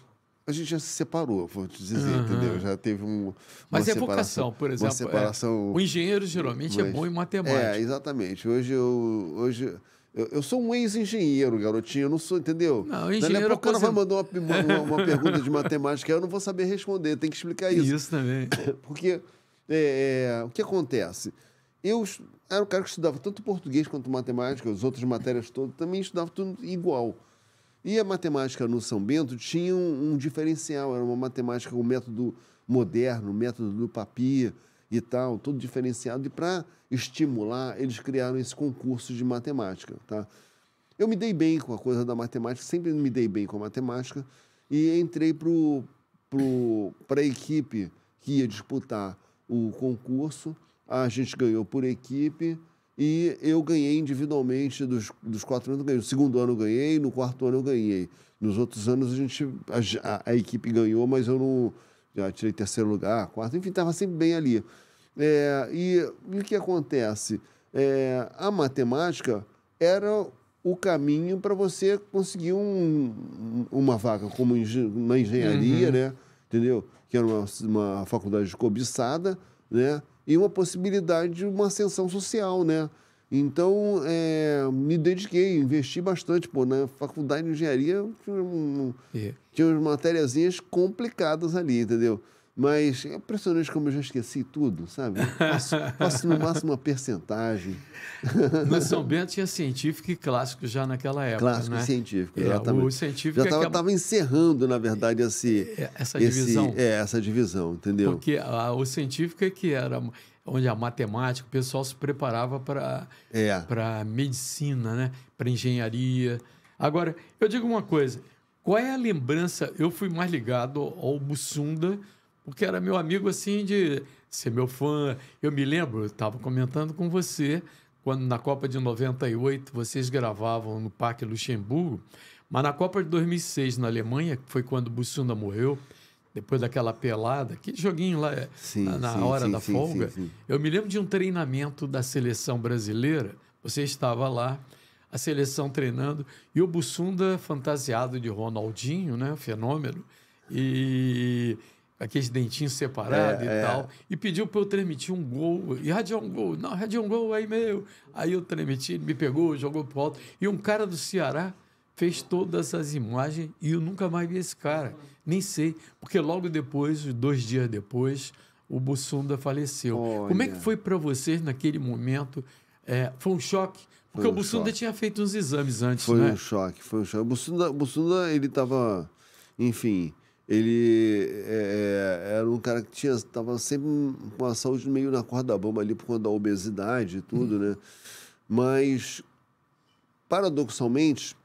a gente já se separou, vou te dizer, uhum. entendeu? Já teve um. Mas é vocação, por exemplo. É, separação... É, o engenheiro geralmente é mas, é bom em é, matemática. É, exatamente. Hoje eu. Hoje, eu, eu sou um ex-engenheiro, garotinho. Eu não sou, entendeu? Não, é engenheiro. Daqui a pouco vai mandar uma, uma, uma pergunta de matemática, eu não vou saber responder. Tem que explicar isso. Isso também. Porque é, é, o que acontece? Eu era um cara que estudava tanto português quanto matemática, as outras matérias todas, também estudava tudo igual. E a matemática no São Bento tinha um, um diferencial, era uma matemática com um método moderno, método do Papier, e tal, tudo diferenciado. E para estimular, eles criaram esse concurso de matemática, tá? Eu me dei bem com a coisa da matemática, sempre me dei bem com a matemática e entrei para pro, pro, a equipe que ia disputar o concurso. A gente ganhou por equipe e eu ganhei individualmente dos, dos quatro anos. Ganhei. No segundo ano eu ganhei, no quarto ano eu ganhei. Nos outros anos a, gente, a, a equipe ganhou, mas eu não, já tirei terceiro lugar, quarto, enfim, estava sempre bem ali. É, e, o que acontece? É, a matemática era o caminho para você conseguir um, uma vaga como na engenharia, uhum. né? Entendeu? Que era uma, uma faculdade cobiçada, né? E uma possibilidade de uma ascensão social, né? Então, é, me dediquei, investi bastante. Pô, na faculdade de engenharia tinha, um, yeah. É. tinha umas matériazinhas complicadas ali, entendeu? Mas é impressionante como eu já esqueci tudo, sabe? Faço, faço no máximo uma percentagem. Mas São Bento tinha científico e clássico já naquela época. Clássico né? e científico, é, O científico já estava é encerrando, na verdade, esse, é, essa divisão. Esse, é, essa divisão, entendeu? Porque a, o científico é que era onde a matemática, o pessoal se preparava para é. medicina, né? para engenharia. Agora, eu digo uma coisa: qual é a lembrança? Eu fui mais ligado ao Bussunda, porque era meu amigo assim de ser meu fã. Eu me lembro, estava comentando com você, quando na Copa de 98 vocês gravavam no Parque Luxemburgo, mas na Copa de 2006 na Alemanha, que foi quando Bussunda morreu depois daquela pelada, que joguinho lá é, sim, na, na sim, hora sim, da folga. Eu me lembro de um treinamento da seleção brasileira. Você estava lá, a seleção treinando, e o Bussunda fantasiado de Ronaldinho, né? Fenômeno. E aqueles dentinhos separados é, e é. tal. E pediu para eu transmitir um gol. E radiar um gol. Não, radiar um gol aí meu. Aí eu transmiti, ele me pegou, jogou pro alto. E um cara do Ceará fez todas as imagens e eu nunca mais vi esse cara. Nem sei, porque logo depois, dois dias depois, o Bussunda faleceu. Olha. Como é que foi para vocês naquele momento? É, foi um choque? Porque foi o Bussunda choque. tinha feito uns exames antes, foi né? um choque, foi um choque. O Bussunda, Bussunda ele tava, enfim, ele é, é, era um cara que tinha, tava sempre com a saúde meio na corda bamba ali por conta da obesidade e tudo, hum. né? Mas, paradoxalmente,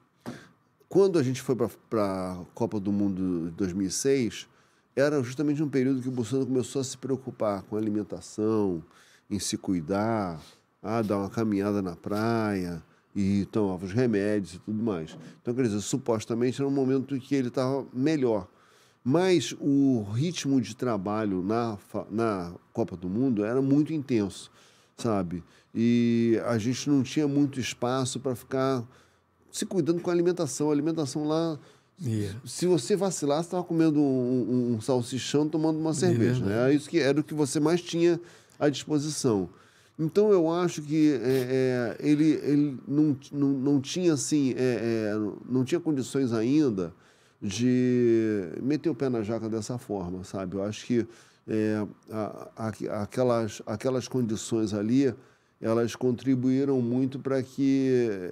quando a gente foi para a Copa do Mundo de 2006, era justamente um período que o Bolsonaro começou a se preocupar com alimentação, em se cuidar, a dar uma caminhada na praia e tomar os remédios e tudo mais. Então, quer dizer, supostamente era um momento em que ele estava melhor. Mas o ritmo de trabalho na, na Copa do Mundo era muito intenso, sabe? E a gente não tinha muito espaço para ficar se cuidando com a alimentação. A alimentação lá. Yeah. Se você vacilar, você estava comendo um, um, um, salsichão tomando uma é cerveja. Yeah. Né? É isso que era o que você mais tinha à disposição. Então eu acho que é, é, ele, ele não, não, não tinha assim, é, é não tinha condições ainda de meter o pé na jaca dessa forma, sabe? Eu acho que a, a, aquelas, aquelas condições ali elas contribuíram muito para que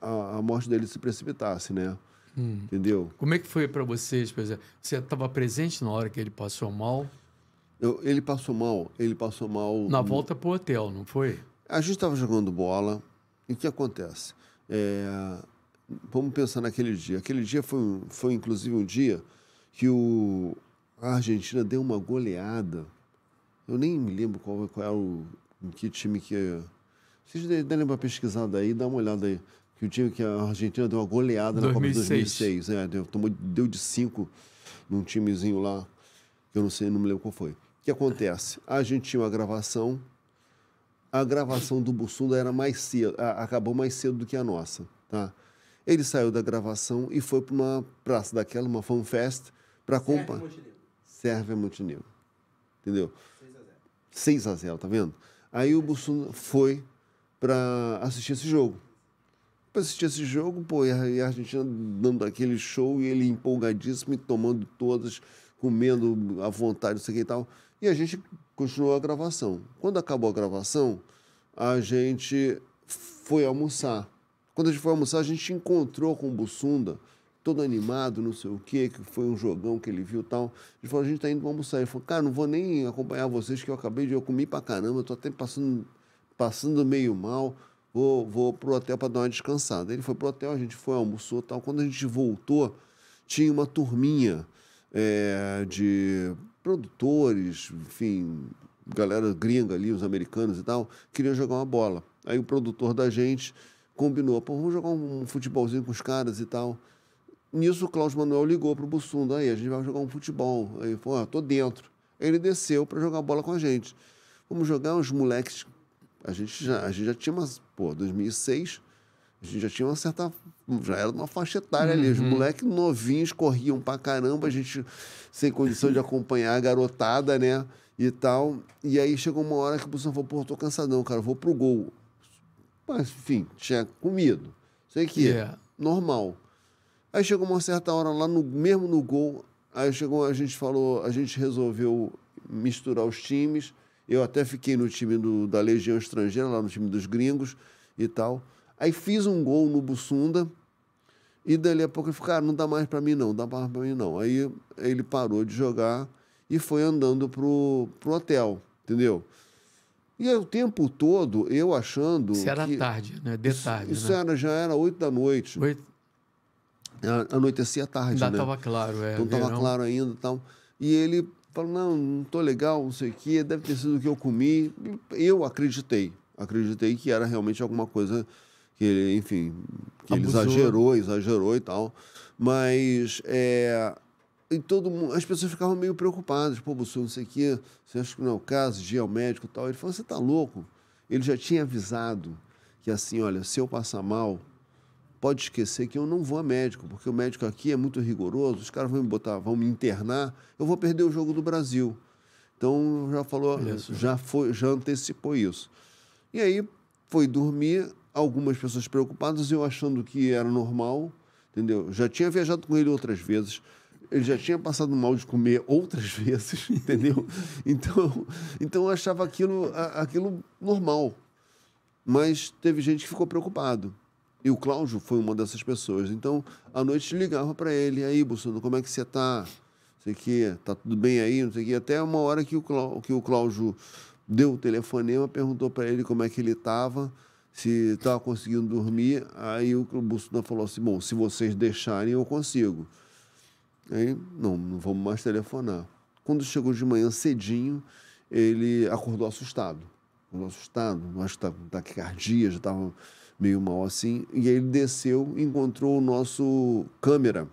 a, a, morte dele se precipitasse, né? Hum. Entendeu? Como é que foi para vocês, por exemplo? Você estava presente na hora que ele passou mal? Eu, ele passou mal, ele passou mal... Na volta para o hotel, não foi? A gente estava jogando bola, e o que acontece? É, vamos pensar naquele dia. Aquele dia foi, foi inclusive um dia que o, a Argentina deu uma goleada. Eu nem me lembro qual, qual era é o, em que time que. Vocês derem uma pesquisada aí, dá uma olhada aí. Que o time que a Argentina deu uma goleada 2006. na Copa de 2006. É, deu, tomou, deu de cinco num timezinho lá, que eu não sei, não me lembro qual foi. O que acontece? A gente tinha uma gravação. A gravação do Bussunda era mais cedo, acabou mais cedo do que a nossa, tá? Ele saiu da gravação e foi para uma praça daquela, uma fanfest, para comprar. Sérvia Montenegro. Entendeu? 6 a 0. 6 x 0, tá vendo? Aí o Bussunda foi para assistir esse jogo. Para assistir esse jogo, pô, e a Argentina dando aquele show e ele empolgadíssimo e tomando todas, comendo à vontade, não sei o que e tal. E a gente continuou a gravação. Quando acabou a gravação, a gente foi almoçar. Quando a gente foi almoçar, a gente encontrou com o Bussunda todo animado, não sei o quê, que foi um jogão que ele viu tal. Ele falou, a gente tá indo, vamos sair. Ele falou, cara, não vou nem acompanhar vocês, que eu acabei de, eu comi pra caramba, tô até passando, passando meio mal, vou, vou pro hotel para dar uma descansada. Ele foi pro hotel, a gente foi, almoçou tal. Quando a gente voltou, tinha uma turminha é, de produtores, enfim, galera gringa ali, os americanos e tal, queriam jogar uma bola. Aí o produtor da gente combinou, pô, vamos jogar um futebolzinho com os caras e tal. Nisso, o Klaus Manuel ligou para o Bussunda, aí a gente vai jogar um futebol. Aí ele falou, ah, tô dentro. Ele desceu para jogar bola com a gente. Vamos jogar uns moleques. A gente já, a gente já tinha umas, pô, 2006, a gente já tinha uma certa. Já era uma faixa etária uhum. ali. Os uhum. moleques novinhos corriam para caramba, a gente sem condição de acompanhar a garotada, né? E tal. E aí chegou uma hora que o Bolsonaro falou: pô, tô cansadão, cara, vou pro gol. Mas, enfim, tinha comido. Sei que. Yeah. É. Normal. Aí chegou uma certa hora lá, no, mesmo no gol, aí chegou, a gente falou, a gente resolveu misturar os times. Eu até fiquei no time do, da Legião Estrangeira, lá no time dos gringos e tal. Aí fiz um gol no Bussunda. E dali a pouco ele falou, cara, ah, não dá mais para mim não, não dá mais para mim não. Aí ele parou de jogar e foi andando pro, pro hotel, entendeu? E aí, o tempo todo eu achando. Isso era que... tarde, né? De tarde. Isso, né? era, já era oito da noite. Oito. É, anoitecia tarde, Já né? tava claro, é. Não tava claro ainda e tal. E ele falou, não, não tô legal, não sei o quê, deve ter sido o que eu comi. Eu acreditei, acreditei que era realmente alguma coisa que ele, enfim, que Abusou. ele exagerou, exagerou e tal. Mas é, e todo mundo, as pessoas ficavam meio preocupadas. Pô, você não sei o quê, você acha que não é o caso, dia ao médico e tal. Ele falou, você tá louco? Ele já tinha avisado que assim, olha, se eu passar mal, pode esquecer que eu não vou a médico, porque o médico aqui é muito rigoroso, os caras vão me botar, vão me internar, eu vou perder o jogo do Brasil. Então já falou, isso. já foi, já antecipou isso. E aí foi dormir, algumas pessoas preocupadas, eu achando que era normal, entendeu? Já tinha viajado com ele outras vezes, ele já tinha passado mal de comer outras vezes, entendeu? Então, então eu achava aquilo, aquilo normal. Mas teve gente que ficou preocupado. E o Cláudio foi uma dessas pessoas. Então, à noite ligava para ele, aí, Bolsonaro, como é que você tá? Não sei que, tá tudo bem aí, não sei o que. Até uma hora que o Cláudio, que o Cláudio deu o telefonema, perguntou para ele como é que ele estava, se estava conseguindo dormir. Aí o Bolsonaro falou assim: bom, se vocês deixarem, eu consigo. Aí, não, não vamos mais telefonar. Quando chegou de manhã cedinho, ele acordou assustado. Acordou assustado, acho que tá, taquicardia, já estava meio mal assim. E aí ele desceu e encontrou o nosso câmera.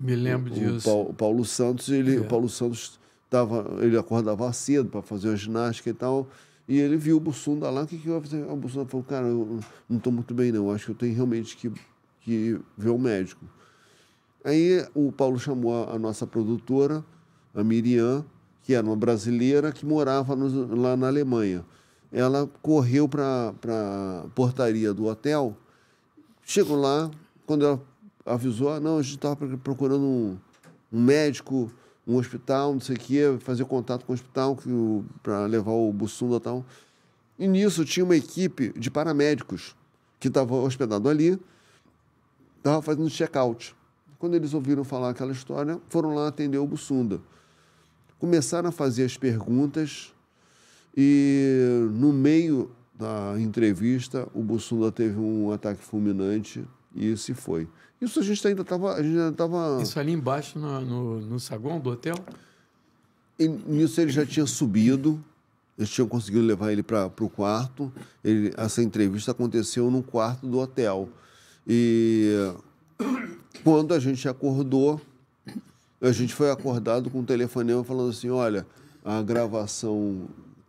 Me lembro o, disso. O Paulo, Paulo Santos, ele, é. o Paulo Santos tava, ele acordava cedo para fazer a ginástica e tal. E ele viu o Bussunda lá, o que, que eu fazer? O Bussunda falou, cara, eu não estou muito bem não, acho que eu tenho realmente que, que ver o um médico. Aí o Paulo chamou a, a, nossa produtora, a Miriam, que era uma brasileira que morava no, lá na Alemanha ela correu para a portaria do hotel. Chegou lá, quando ela avisou, ah, não, a gente estava procurando um, um, médico, um hospital, não sei o quê, fazer contato com o hospital para levar o Bussunda e tal. E nisso tinha uma equipe de paramédicos que estava hospedado ali, estava fazendo check-out. Quando eles ouviram falar aquela história, foram lá atender o Bussunda. Começaram a fazer as perguntas e no meio da entrevista, o Bussunda teve um ataque fulminante e se foi. Isso a gente ainda estava. Tava... Isso ali embaixo no, no, no saguão do hotel? E nisso ele já tinha subido, eles tinham conseguido levar ele para o quarto. Ele, essa entrevista aconteceu no quarto do hotel. E quando a gente acordou, a gente foi acordado com um telefonema falando assim: olha, a gravação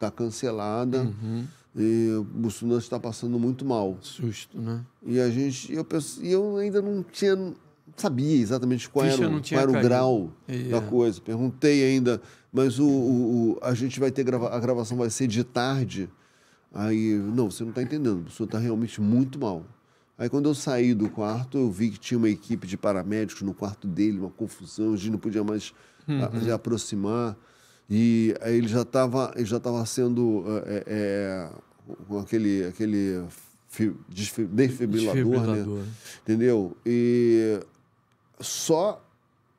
está cancelada uhum. e o estudante está passando muito mal. Susto, né? E a gente, eu penso, e eu ainda não tinha sabia exatamente qual Ficha era, o, qual era o grau yeah. É. da coisa. Perguntei ainda, mas o, o, a gente vai ter grava, a gravação vai ser de tarde. Aí, não, você não está entendendo, o professor está realmente muito mal. Aí quando eu saí do quarto, eu vi que tinha uma equipe de paramédicos no quarto dele, uma confusão, a gente não podia mais ah, uhum. a, se aproximar. E ele já estava já tava sendo é, é, aquele, aquele desfibrilador, desfibrilador. Né? entendeu? E só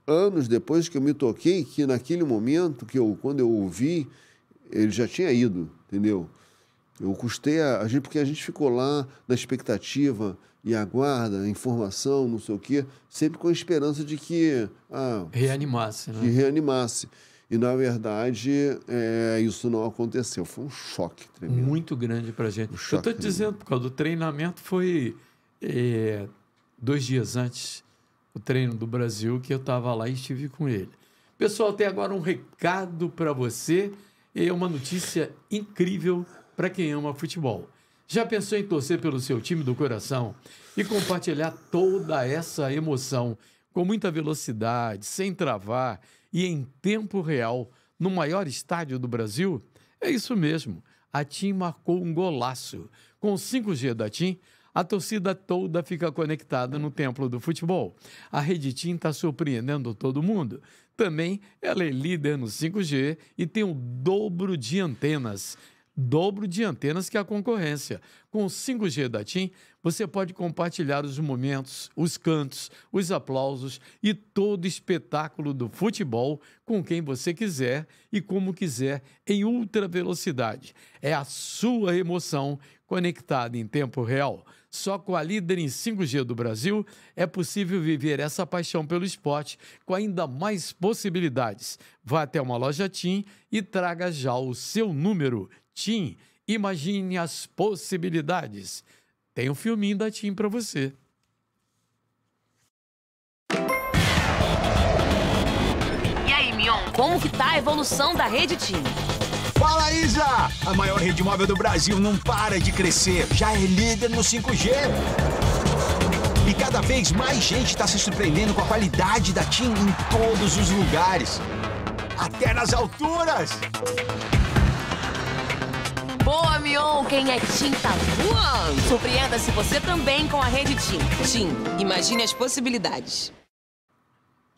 anos depois que eu me toquei, que naquele momento que eu, quando eu ouvi, ele já tinha ido, entendeu? Eu custei a, a gente, porque a gente ficou lá na expectativa e aguarda informação, não sei o quê, sempre com a esperança de que. Ah, reanimasse, né? Que reanimasse. E, na verdade, é, isso não aconteceu. Foi um choque tremendo. Muito grande para a gente. Um eu estou te dizendo, por causa do treinamento, foi é, dois dias antes o treino do Brasil, que eu estava lá e estive com ele. Pessoal, tem agora um recado para você. É uma notícia incrível para quem ama futebol. Já pensou em torcer pelo seu time do coração e compartilhar toda essa emoção com muita velocidade, sem travar? e em tempo real no maior estádio do Brasil? É isso mesmo. A TIM marcou um golaço. Com o 5G da TIM, a torcida toda fica conectada no templo do futebol. A Rede TIM está surpreendendo todo mundo. Também ela é líder no 5G e tem o dobro de antenas dobro de antenas que a concorrência. Com o 5G da TIM, você pode compartilhar os momentos, os cantos, os aplausos e todo o espetáculo do futebol com quem você quiser e como quiser em ultra velocidade. É a sua emoção conectada em tempo real. Só com a líder em 5G do Brasil é possível viver essa paixão pelo esporte com ainda mais possibilidades. Vá até uma loja TIM e traga já o seu número. Tim, imagine as possibilidades. Tem um filminho da Tim para você. E aí, Mion, como que tá a evolução da rede Tim? Fala, Isa! A maior rede móvel do Brasil não para de crescer. Já é líder no 5G. E cada vez mais gente está se surpreendendo com a qualidade da TIM em todos os lugares. Até nas alturas! Boa, Mion! Quem é Tim tá voando! Surpreenda-se você também com a rede Tim. Tim, imagine as possibilidades.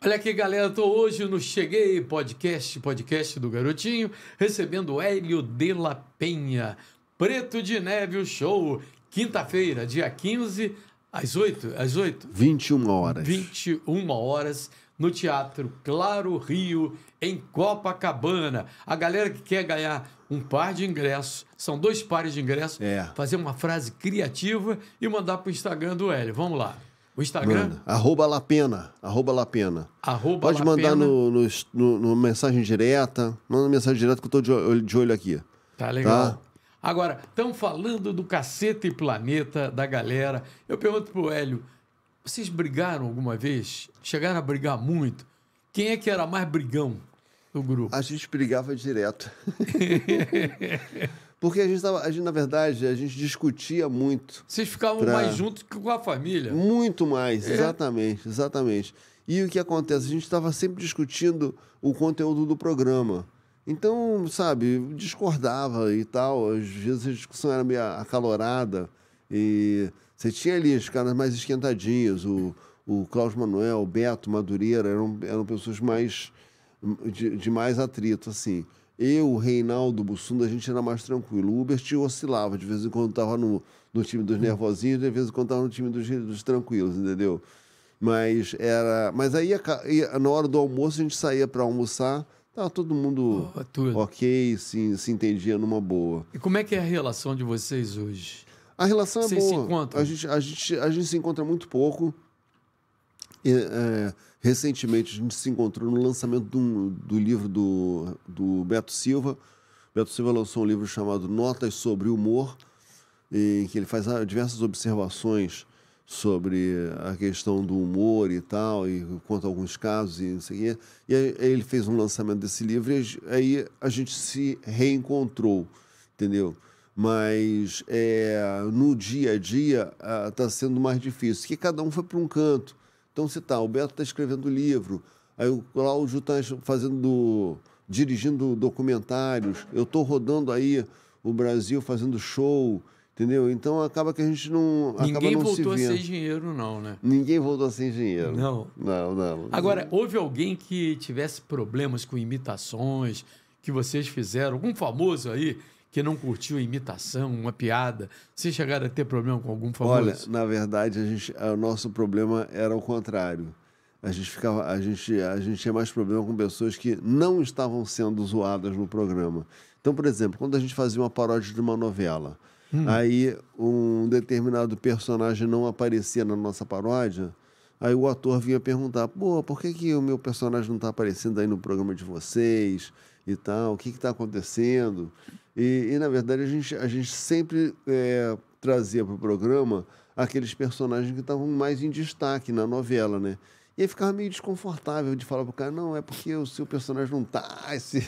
Olha aqui, galera, estou hoje no Cheguei Podcast, podcast do Garotinho, recebendo Hélio de la Penha. Preto de Neve, o show, quinta-feira, dia 15, às 8, às 8? 21 horas. 21 horas no Teatro Claro Rio, em Copacabana. A galera que quer ganhar um par de ingressos. São dois pares de ingressos. É. Fazer uma frase criativa e mandar para o Instagram do Hélio. Vamos lá. O Instagram? Manda. Arroba Lapena. Arroba Lapena. Arroba Pode mandar no, no, no, no, mensagem direta. Manda mensagem direta que eu estou de, olho, de olho aqui. Tá legal. Tá? Agora, estão falando do cacete e planeta da galera. Eu pergunto pro Hélio, vocês brigaram alguma vez? Chegaram a brigar muito? Quem é que era mais brigão? do grupo? A gente brigava direto. Porque a gente, tava, a gente, na verdade, a gente discutia muito. Vocês ficavam pra... mais juntos que com a família? Muito mais, é. exatamente, exatamente. E o que acontece? A gente estava sempre discutindo o conteúdo do programa. Então, sabe, discordava e tal. Às vezes a discussão era meio acalorada. E você tinha ali os caras mais esquentadinhos, o, o Cláudio Manuel, o Beto, Madureira, eram, eram pessoas mais de, de mais atrito, assim. Eu, o Reinaldo, o Bussunda, a gente era mais tranquilo. O Hubert oscilava, de vez em quando estava no, no time dos nervosinhos, de vez em quando estava no time dos, dos tranquilos, entendeu? Mas era. Mas aí, na hora do almoço, a gente saía para almoçar, tava todo mundo oh, ok, se, se entendia numa boa. E como é que é a relação de vocês hoje? A relação é Vocês boa. Se encontram? A gente, a, gente, a gente se encontra muito pouco. é, Recentemente a gente se encontrou no lançamento do, do livro do, do Beto Silva. O Beto Silva lançou um livro chamado Notas sobre Humor, em que ele faz ah, diversas observações sobre a questão do humor e tal, e quanto alguns casos e não sei o quê. E aí ele fez um lançamento desse livro e aí a gente se reencontrou, entendeu? Mas é, no dia a dia está ah, sendo mais difícil, que cada um foi para um canto. Então, se tá, o Beto está escrevendo livro, aí o Cláudio está fazendo, dirigindo documentários, eu estou rodando aí o Brasil fazendo show, entendeu? Então acaba que a gente não. Ninguém não voltou se a ser engenheiro, não, né? Ninguém voltou a ser engenheiro. Não. Não, não. Agora, houve alguém que tivesse problemas com imitações que vocês fizeram? Algum famoso aí que não curtiu a imitação, uma piada? Vocês chegaram a ter problema com algum famoso? Olha, na verdade, a gente, é, o nosso problema era o contrário. A gente, ficava, a, gente, a gente tinha mais problema com pessoas que não estavam sendo zoadas no programa. Então, por exemplo, quando a gente fazia uma paródia de uma novela, hum. aí um determinado personagem não aparecia na nossa paródia, Aí o ator vinha perguntar: pô, por que, que o meu personagem não está aparecendo aí no programa de vocês? e tal, o que está acontecendo. E, e, na verdade, a gente, a gente sempre é, trazia para o programa aqueles personagens que estavam mais em destaque na novela, né? E aí ficava meio desconfortável de falar pro cara, não, é porque o seu personagem não tá. Esse...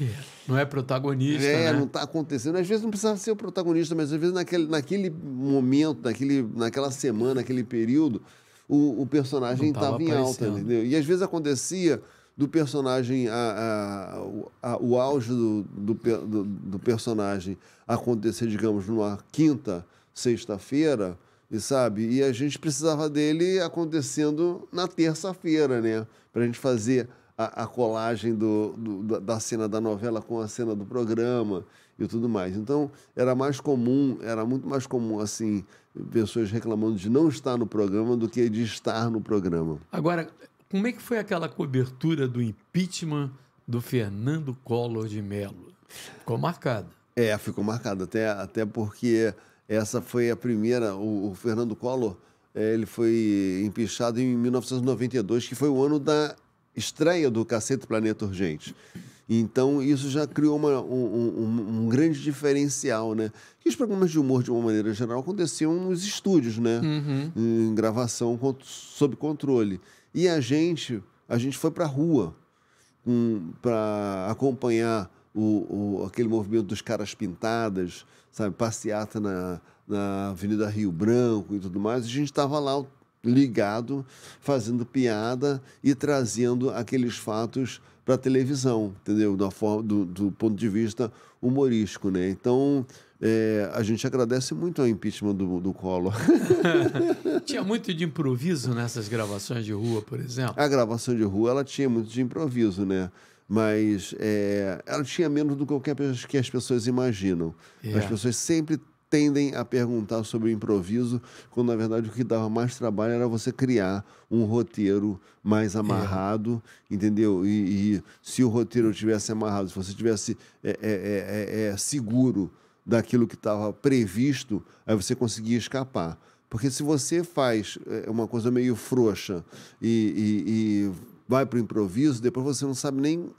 É, não é protagonista. É, né? não tá acontecendo. Às vezes não precisava ser o protagonista, mas às vezes naquele, naquele momento, naquele, naquela semana, naquele período, o, o personagem estava em alta, entendeu? E às vezes acontecia do personagem, a, a, a, o auge do, do, do, do, personagem acontecer, digamos, numa quinta, sexta-feira, e sabe? E a gente precisava dele acontecendo na terça-feira, né? Para a gente fazer a, colagem do, do, da cena da novela com a cena do programa e tudo mais. Então, era mais comum, era muito mais comum, assim, pessoas reclamando de não estar no programa do que de estar no programa. Agora, como é que foi aquela cobertura do impeachment do Fernando Collor de Mello? Ficou marcada. É, ficou marcada, até, até porque essa foi a primeira. O, o Fernando Collor é, ele foi empichado em 1992, que foi o ano da estreia do Cacete Planeta Urgente. Então, isso já criou uma, um, um, um, grande diferencial, né? Que os programas de humor, de uma maneira geral, aconteciam nos estúdios, né? Uhum. Em gravação sob controle. E a gente, a gente foi para a rua um, para acompanhar o, o, aquele movimento dos caras pintadas, sabe, passeata na, na Avenida Rio Branco e tudo mais. A gente estava lá ligado, fazendo piada e trazendo aqueles fatos para a televisão, entendeu? Da forma, do, do ponto de vista humorístico, né? Então, é, a gente agradece muito ao impeachment do, do Collor. tinha muito de improviso nessas gravações de rua, por exemplo? A gravação de rua, ela tinha muito de improviso, né? Mas é, ela tinha menos do que que as pessoas imaginam. As é. pessoas sempre tendem a perguntar sobre o improviso, quando na verdade o que dava mais trabalho era você criar um roteiro mais é. amarrado, é. entendeu? E, e, se o roteiro tivesse amarrado, se você tivesse é é, é, é, seguro daquilo que estava previsto, aí você conseguia escapar. Porque se você faz uma coisa meio frouxa e, e, e vai para o improviso, depois você não sabe nem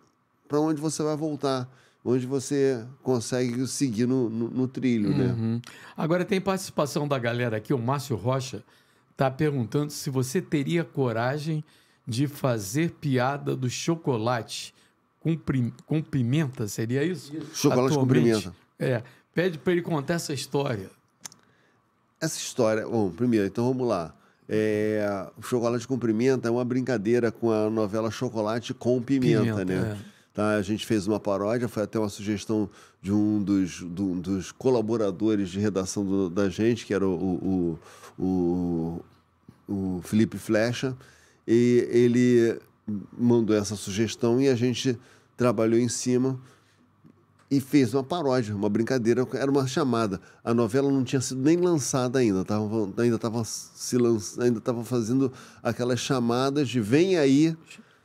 para onde você vai voltar onde você consegue seguir no, no, no trilho, né? uhum. né? Agora tem participação da galera aqui, o Márcio Rocha está perguntando se você teria coragem de fazer piada do chocolate com, prim, com pimenta, seria isso? Chocolate Atualmente, com pimenta. É, pede para ele contar essa história. Essa história, bom, primeiro, então vamos lá. É, o chocolate com pimenta é uma brincadeira com a novela Chocolate com Pimenta, pimenta né? É. Tá? A gente fez uma paródia, foi até uma sugestão de um dos, do, dos colaboradores de redação do, da gente, que era o, o, o, o Felipe Flecha, e ele mandou essa sugestão e a gente trabalhou em cima e fez uma paródia, uma brincadeira, era uma chamada. A novela não tinha sido nem lançada ainda, tava, ainda estava se lança, ainda estava fazendo aquelas chamadas de vem aí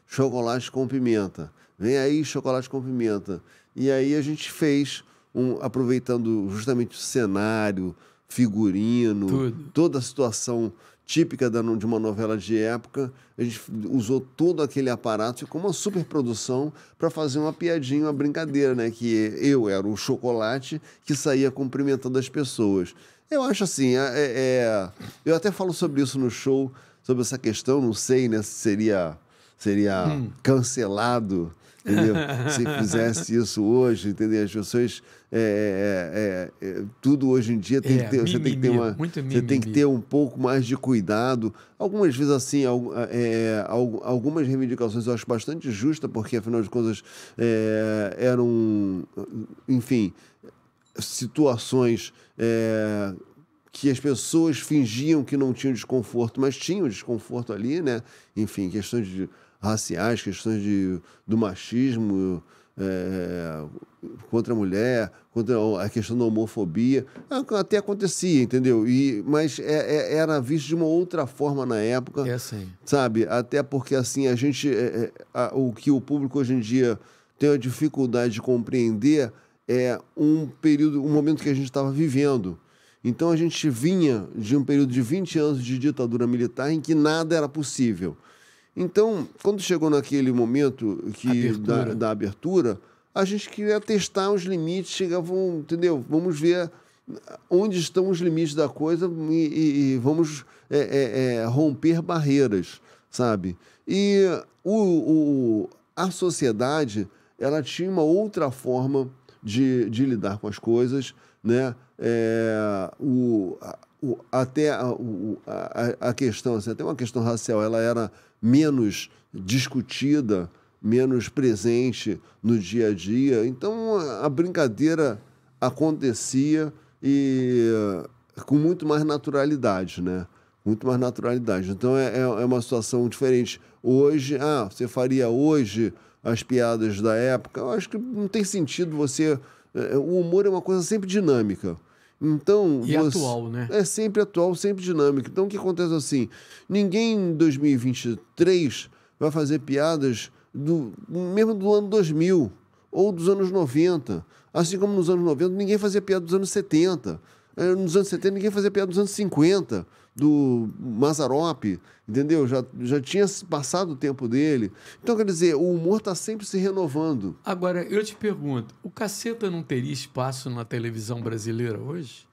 chocolate com pimenta. Vem aí chocolate com pimenta. E aí a gente fez, um, aproveitando justamente o cenário, figurino, Tudo. toda a situação típica da, de uma novela de época. A gente usou todo aquele aparato, ficou uma super produção para fazer uma piadinha, uma brincadeira, né? Que eu era o chocolate que saía cumprimentando as pessoas. Eu acho assim, é, é, é eu até falo sobre isso no show, sobre essa questão, não sei né, se seria, seria hum. cancelado entendeu? Se fizesse isso hoje, entendeu? As pessoas, é, é, é, é tudo hoje em dia tem que é, ter, mimimi, você tem que ter uma, você tem que ter um pouco mais de cuidado. Algumas vezes assim, é, algumas reivindicações eu acho bastante justa, porque afinal de contas eram, enfim, situações que as pessoas fingiam que não tinham desconforto, mas tinham desconforto ali, né? Enfim, questões de raciais, questões de, do machismo é, é contra a mulher, contra a questão da homofobia. É até acontecia, entendeu? E, mas é, é, era visto de uma outra forma na época. É assim. Sabe? Até porque assim, a gente. É, a, o que o público hoje em dia tem a dificuldade de compreender é um período, um momento que a gente estava vivendo. Então a gente vinha de um período de 20 anos de ditadura militar em que nada era possível. Então, quando chegou naquele momento que, abertura. Da, da, abertura, a gente queria testar os limites, chegavam, entendeu? Vamos ver onde estão os limites da coisa e, e, e vamos é, é, é, romper barreiras, sabe? E o, o, a sociedade ela tinha uma outra forma de, de lidar com as coisas, né? É, o, o, até a, o, a, a questão, assim, até uma questão racial, ela era menos discutida, menos presente no dia a dia. Então a brincadeira acontecia e eh, com muito mais naturalidade, né? Muito mais naturalidade. Então é, é, é uma situação diferente. Hoje, ah, você faria hoje as piadas da época? Eu acho que não tem sentido você. Eh, o humor é uma coisa sempre dinâmica. Então, e você... atual, né? É sempre atual, sempre dinâmico. Então, o que acontece assim? Ninguém em 2023 vai fazer piadas do mesmo do ano 2000 ou dos anos 90. Assim como nos anos 90, ninguém fazia piada dos anos 70. Eh, nos anos 70, ninguém fazia piada dos anos 50 do Mazarop, entendeu? Já, já tinha passado o tempo dele. Então, quer dizer, o humor está sempre se renovando. Agora, eu te pergunto, o Caceta não teria espaço na televisão brasileira hoje?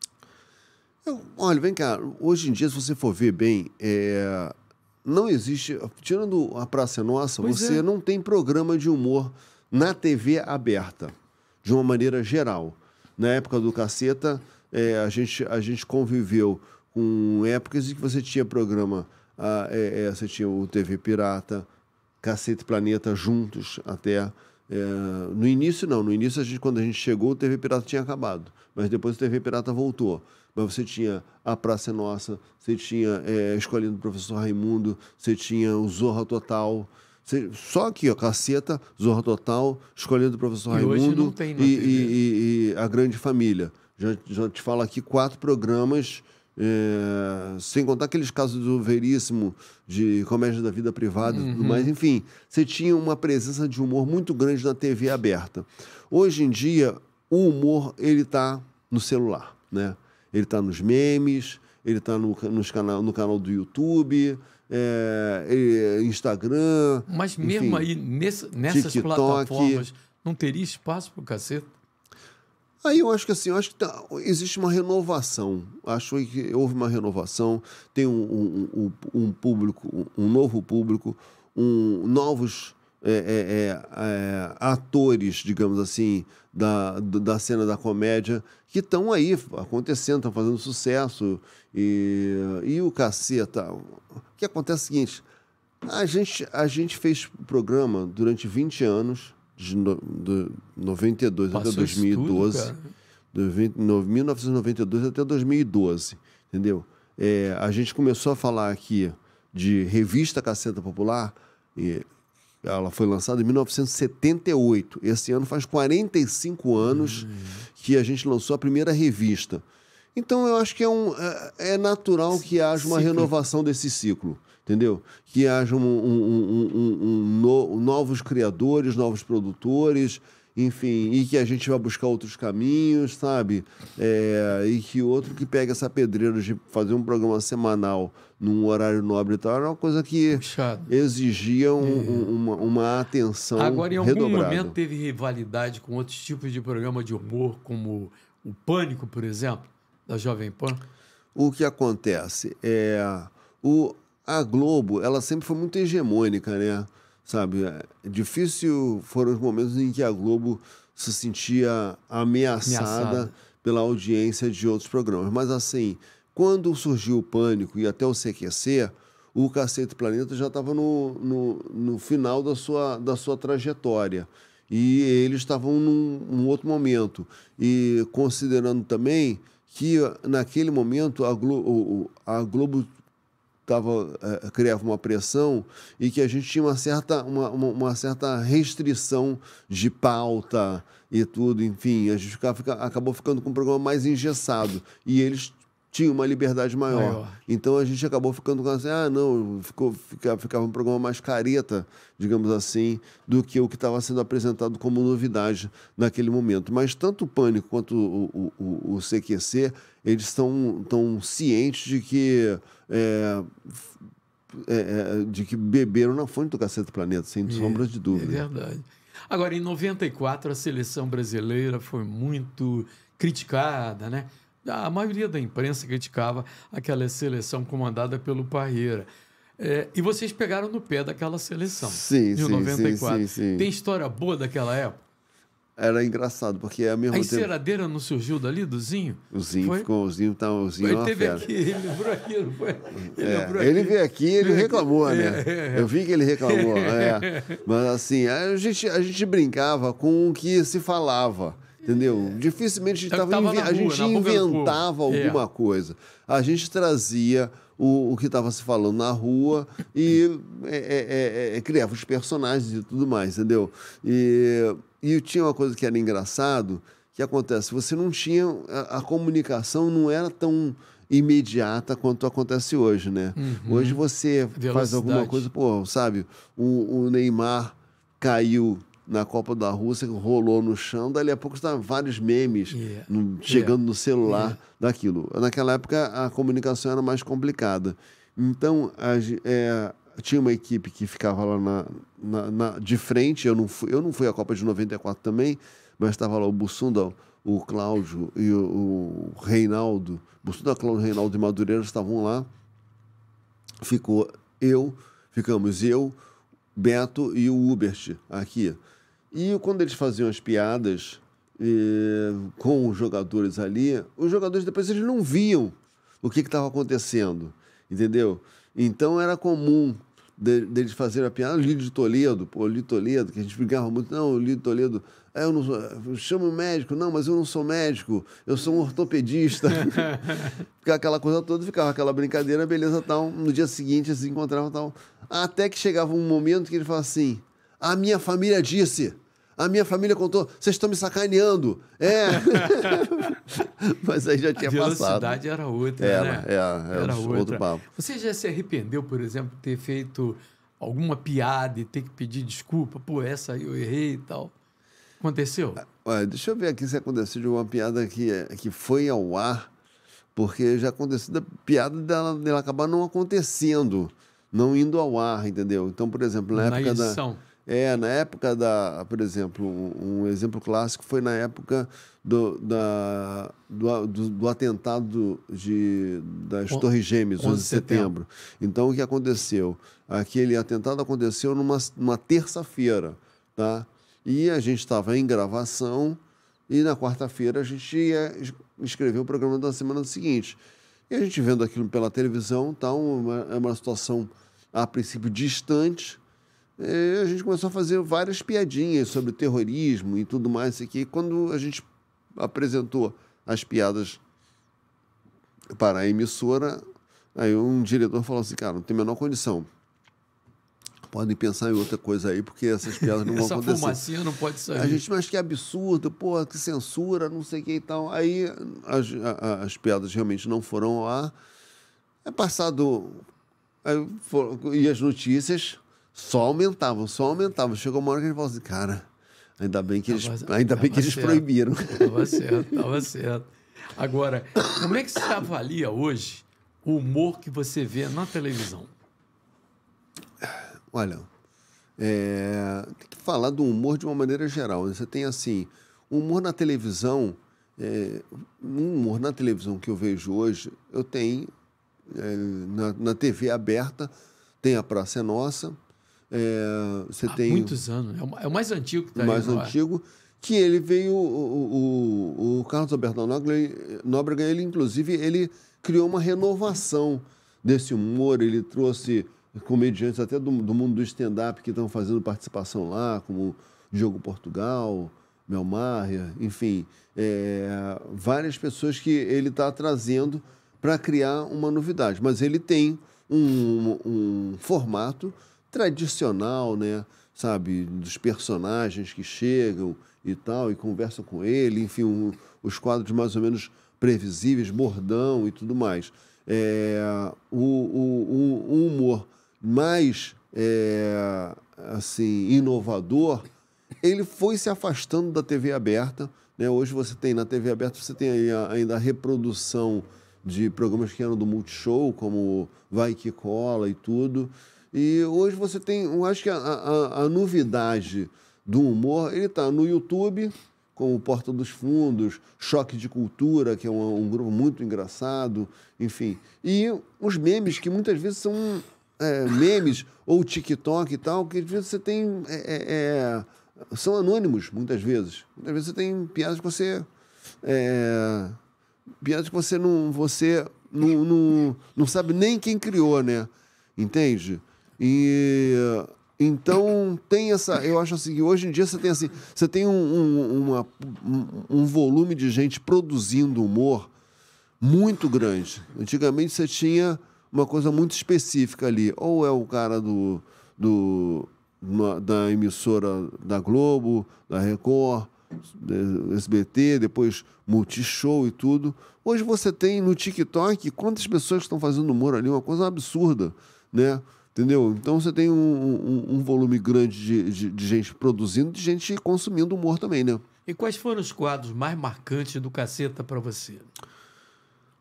Eu, olha, vem cá, hoje em dia, se você for ver bem, é, não existe, tirando a Praça é Nossa, pois você é. não tem programa de humor na TV aberta, de uma maneira geral. Na época do Caceta, é, a, gente, a gente conviveu com épocas em que você tinha programa, ah, é, é, você tinha o TV Pirata, Cacete Planeta juntos até. É, no início, não. No início, a gente, quando a gente chegou, o TV Pirata tinha acabado. Mas depois o TV Pirata voltou. Mas você tinha A Praça é Nossa, você tinha é, Escolhendo o Professor Raimundo, você tinha o Zorra Total. Você, só aqui, ó, Caceta, Zorra Total, Escolhendo o Professor e Raimundo e, e, e, A Grande Família. Já, já te falo aqui quatro programas é, sem contar aqueles casos do veríssimo de comédia da vida privada uhum. tudo mais. Enfim, você tinha uma presença de humor muito grande na TV aberta. Hoje em dia, o humor ele está no celular, né? Ele está nos memes, ele está no, nos canal, no canal do YouTube, é, ele, é, Instagram. Mas mesmo enfim, aí, nessas TikTok, plataformas, não teria espaço para o caceta? Aí eu acho que assim, eu acho que tá, existe uma renovação. Acho que houve uma renovação, tem um, um, um, um público, um novo público, um, novos é, é, é, é atores, digamos assim, da, da cena da comédia que estão aí acontecendo, estão fazendo sucesso. E, e o caceta. O que acontece é o seguinte: a gente, a gente fez programa durante 20 anos de, no, de 92 Passou até 2012. Tudo, de 20, no, 1992 até 2012, entendeu? É, a gente começou a falar aqui de revista Caceta Popular, e ela foi lançada em 1978. Esse ano faz 45 anos uhum. que a gente lançou a primeira revista. Então eu acho que é, um, é, é natural que haja uma ciclo. renovação desse ciclo entendeu? Que haja um, um, no, novos criadores, novos produtores, enfim, e que a gente vai buscar outros caminhos, sabe? É, e que outro que pega essa pedreira de fazer um programa semanal num horário nobre e tal, era uma coisa que Puxado. exigia um, é. uma, uma, atenção Agora, em algum momento, teve rivalidade com outros tipos de programa de humor, como o Pânico, por exemplo, da Jovem Pan? O que acontece é... O, a Globo, ela sempre foi muito hegemônica, né? Sabe? É difícil foram os momentos em que a Globo se sentia ameaçada, ameaçada. pela audiência de outros programas. Mas assim, quando surgiu o pânico e até o CQC, o Cacete Planeta já estava no, no, no, final da sua, da sua trajetória. E eles estavam num, outro momento. E considerando também que naquele momento a Globo, a Globo tava, uh, criava uma pressão e que a gente tinha uma certa, uma, uma, uma, certa restrição de pauta e tudo, enfim, a gente ficava, acabou ficando com um programa mais engessado. E eles tinha uma liberdade maior. maior. Então a gente acabou ficando com assim, ah, não, ficou, ficava, ficava um programa mais careta, digamos assim, do que o que estava sendo apresentado como novidade naquele momento. Mas tanto o Pânico quanto o, o, o, o CQC, eles estão tão cientes de que. É, é, é, de que beberam na fonte do Cacete Planeta, sem é, de dúvida. É verdade. Agora, em 94, a seleção brasileira foi muito criticada, né? Ah, a maioria da imprensa criticava aquela seleção comandada pelo Parreira. É, e vocês pegaram no pé daquela seleção sim, de sim, 94. Sim, sim, sim. Tem história boa daquela época? Era engraçado, porque é a mesma. A enceradeira tempo... não surgiu dali, do Zinho? O Zinho foi? ficou, o Zinho tá, o Zinho Ele é teve aqui, ele lembrou aqui, não foi? Ele, é, aqui. ele veio aqui ele reclamou, né? É, Eu vi que ele reclamou. É. Mas assim, a gente, a gente brincava com o que se falava. Entendeu? Dificilmente a gente, é tava tava rua, a gente inventava é. alguma é. coisa. A gente trazia o, o que estava se falando na rua e é, é, é, criava os personagens e tudo mais, entendeu? E, e tinha uma coisa que era engraçado, que acontece, você não tinha... a, a comunicação não era tão imediata quanto acontece hoje, né? Uhum. Hoje você Velocidade. faz alguma coisa, pô, sabe? O, o Neymar caiu na Copa da Rússia, que rolou no chão, dali a pouco estavam vários memes yeah. É. no, é. chegando yeah. no celular yeah. É. daquilo. Naquela época a comunicação era mais complicada. Então a, é, tinha uma equipe que ficava lá na, na, na, de frente, eu não, fui, eu não fui à Copa de 94 também, mas estava lá o Bussunda, o Cláudio e o, o Reinaldo, Bussunda, Cláudio, Reinaldo e Madureira estavam lá. Ficou eu, ficamos eu, Beto e o Hubert aqui. E quando eles faziam as piadas eh, com os jogadores ali, os jogadores depois eles não viam o que estava acontecendo, entendeu? Então era comum deles de, de fazerem a piada, Lido de Toledo, pô, Lídio Toledo, que a gente brigava muito, não, Lídio Toledo, é, eu não sou, chamo médico, não, mas eu não sou médico, eu sou um ortopedista. ficava aquela coisa toda, ficava aquela brincadeira, beleza, tal, no dia seguinte eles se encontravam, tal. Até que chegava um momento que ele falava assim, a minha família disse, a minha família contou, vocês estão me sacaneando. É. Mas aí já tinha passado. A velocidade passado. era outra, era, né? É, é, era, era, era outra. outro papo. Você já se arrependeu, por exemplo, de ter feito alguma piada e ter que pedir desculpa? Pô, essa eu errei e tal. Aconteceu? Ah, olha, deixa eu ver aqui se aconteceu de uma piada que, eh, que foi ao ar, porque já aconteceu da piada dela, dela acabar não acontecendo, não indo ao ar, entendeu? Então, por exemplo, na, na época edição. da é, na época da, por exemplo, um, exemplo clássico foi na época do, da, do, do, do atentado de, das o, Torres Gêmeas, 11, de setembro. setembro. Então, o que aconteceu? Aquele atentado aconteceu numa, numa terça-feira, tá? E a gente estava em gravação e na quarta-feira a gente ia escrever o programa da semana seguinte. E a gente vendo aquilo pela televisão, tá? Uma, é uma situação, a princípio, distante, eh, a gente começou a fazer várias piadinhas sobre terrorismo e tudo mais. Assim, que quando a gente apresentou as piadas para a emissora, aí um diretor falou assim, cara, não tem a menor condição. Podem pensar em outra coisa aí, porque essas piadas não vão Essa acontecer. Essa fumacinha não pode sair. A gente, mas que absurdo, porra, que censura, não sei o que e tal. Aí as, a, as piadas realmente não foram lá É passado... Aí, e as notícias só aumentavam, só aumentavam. Chegou uma hora que a gente falou assim, cara, ainda bem que eles, tava, ainda tava bem que eles proibiram. Tava certo, tava certo. Agora, como é que você avalia hoje o humor que você vê na televisão? Olha, é, tem que falar do humor de uma maneira geral. Né? Você tem assim, humor na televisão, é, um humor na televisão que eu vejo hoje, eu tenho é, na, na TV aberta, tem a Praça é Nossa, é, você Há tem muitos anos. É o é mais antigo que tá mais aí, é? antigo. Que ele veio, o, o, o Carlos Alberto Nóbrega, ele, inclusive, ele criou uma renovação desse humor. Ele trouxe comediantes até do, do mundo do stand-up que estão fazendo participação lá, como Diogo Portugal, Mel Maher, enfim, é, várias pessoas que ele está trazendo para criar uma novidade. Mas ele tem um, um formato tradicional, né? Sabe, dos personagens que chegam e tal, e conversam com ele, enfim, um, os quadros mais ou menos previsíveis, bordão e tudo mais. É, o, o, o humor mais é, assim inovador, ele foi se afastando da TV aberta. Né? Hoje você tem na TV aberta você tem a, ainda a reprodução de programas que eram do Multishow, como Vai Que Cola e tudo. E hoje você tem, eu acho que a, a, a novidade do humor, ele está no YouTube, como Porta dos Fundos, Choque de Cultura, que é um, um, grupo muito engraçado, enfim. E os memes, que muitas vezes são é, memes, ou TikTok e tal, que às vezes você tem. É, é, é são anônimos, muitas vezes. Muitas vezes você tem piadas que você. É, piadas que você não. Você não, não, não sabe nem quem criou, né? Entende? E então tem essa. Eu acho assim que hoje em dia você tem assim. Você tem um, um, uma, um volume de gente produzindo humor muito grande. Antigamente você tinha uma coisa muito específica ali. Ou é o cara do. do uma, da emissora da Globo, da Record, SBT, depois Multishow e tudo. Hoje você tem no TikTok quantas pessoas estão fazendo humor ali, uma coisa absurda, né? Entendeu? Então você tem um, um, um volume grande de, de, de gente produzindo, de gente consumindo humor também, né? E quais foram os quadros mais marcantes do Caceta para você?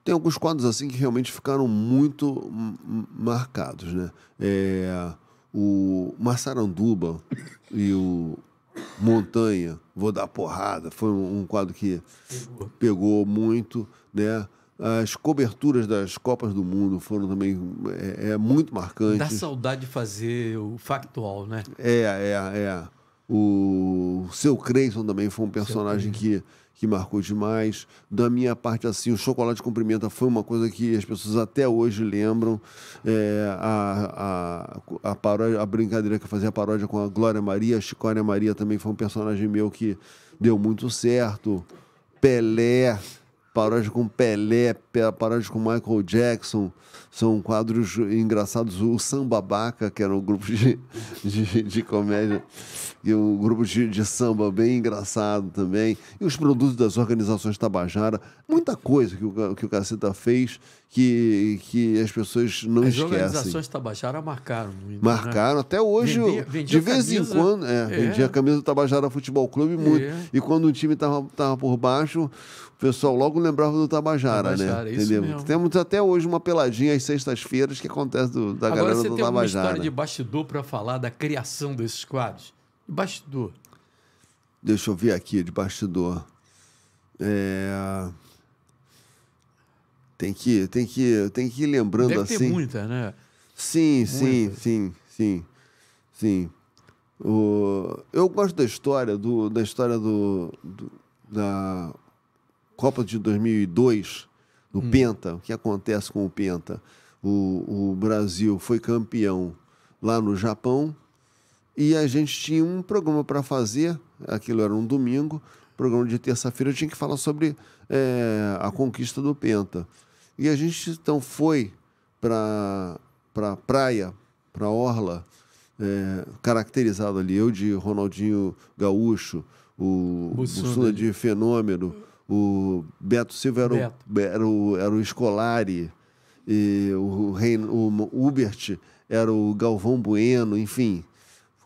Tem alguns quadros assim que realmente ficaram muito marcados, né? É, o Massaranduba e o Montanha, Vou Dar Porrada, foi um quadro que pegou, pegou muito, né? As coberturas das Copas do Mundo foram também é, é muito marcantes. Dá saudade de fazer o factual, né? É, é, é. O seu Creyson também foi um personagem que, que marcou demais. Da minha parte, assim, o chocolate cumprimenta foi uma coisa que as pessoas até hoje lembram. É, a, a, a, paródia, a brincadeira que eu fazia a paródia com a Glória Maria, a Chicória Maria também foi um personagem meu que deu muito certo. Pelé paródia com Pelé, paródia com Michael Jackson, são quadros engraçados. O Sambabaca, que era um grupo de, de, de comédia, e um grupo de, de, samba bem engraçado também. E os produtos das organizações Tabajara. Muita coisa que o, que o Caceta fez que, que as pessoas não as esquecem. As organizações Tabajara marcaram. Né? Marcaram. Né? Até hoje, vendia, vendia de vez camisa, em quando, é, é. vendia a camisa do Tabajara Futebol Clube muito. É. E quando o time estava tava por baixo, o pessoal logo lembrava do Tabajara, Tabajara né? Entendeu? Mesmo. Temos até hoje uma peladinha às das sextas-feiras que acontece do, da Agora, galera do Tabajara. Agora você tem uma história de bastidor para falar da criação desses quadros? De bastidor. Deixa eu ver aqui, de bastidor. É... Tem que, tem que, tem que ir lembrando Deve assim. Tem muita, né? Sim, sim, sim, sim, sim. O... Eu gosto da história do, da história do, do da Copa de 2002 do hum. Penta, o que acontece com o Penta? O, o Brasil foi campeão lá no Japão e a gente tinha um programa para fazer, aquilo era um domingo, programa de terça-feira, eu tinha que falar sobre é, a conquista do Penta. E a gente então foi para para praia, para a orla, é, caracterizado ali, eu de Ronaldinho Gaúcho, o Bussunda de Fenômeno, o Beto Silva era, Beto. O, era, o, era o Scolari, e o, Rein, o Hubert era o Galvão Bueno, enfim.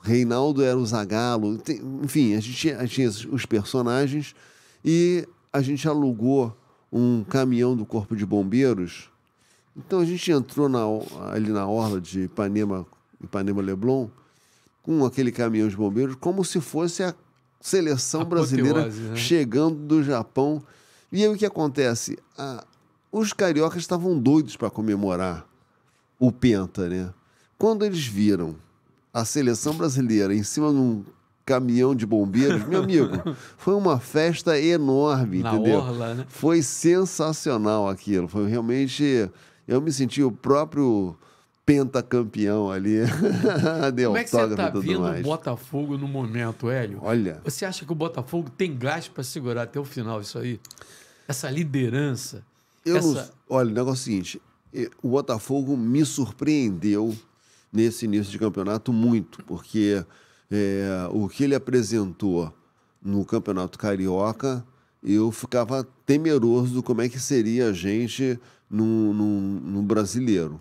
Reinaldo era o Zagalo, enfim, a gente tinha, tinha os personagens e a gente alugou um caminhão do Corpo de Bombeiros. Então a gente entrou na, ali na orla de Ipanema, Ipanema Leblon com aquele caminhão de bombeiros como se fosse a seleção Apoteose, brasileira né? chegando do Japão. E aí o que acontece? Ah, os cariocas estavam doidos para comemorar o Penta, né? Quando eles viram a seleção brasileira em cima de um caminhão de bombeiros, meu amigo, foi uma festa enorme, Na entendeu? Orla, né? Foi sensacional aquilo. Foi realmente. Eu me senti o próprio pentacampeão ali. Deu Como é que você está vendo mais. o Botafogo no momento, Hélio? Olha. Você acha que o Botafogo tem gás para segurar até o final isso aí? Essa liderança? Eu essa... não... Olha, o negócio é o seguinte: o Botafogo me surpreendeu nesse início de campeonato muito, porque é, o que ele apresentou no Campeonato Carioca, eu ficava temeroso do como é que seria a gente no, no, no brasileiro.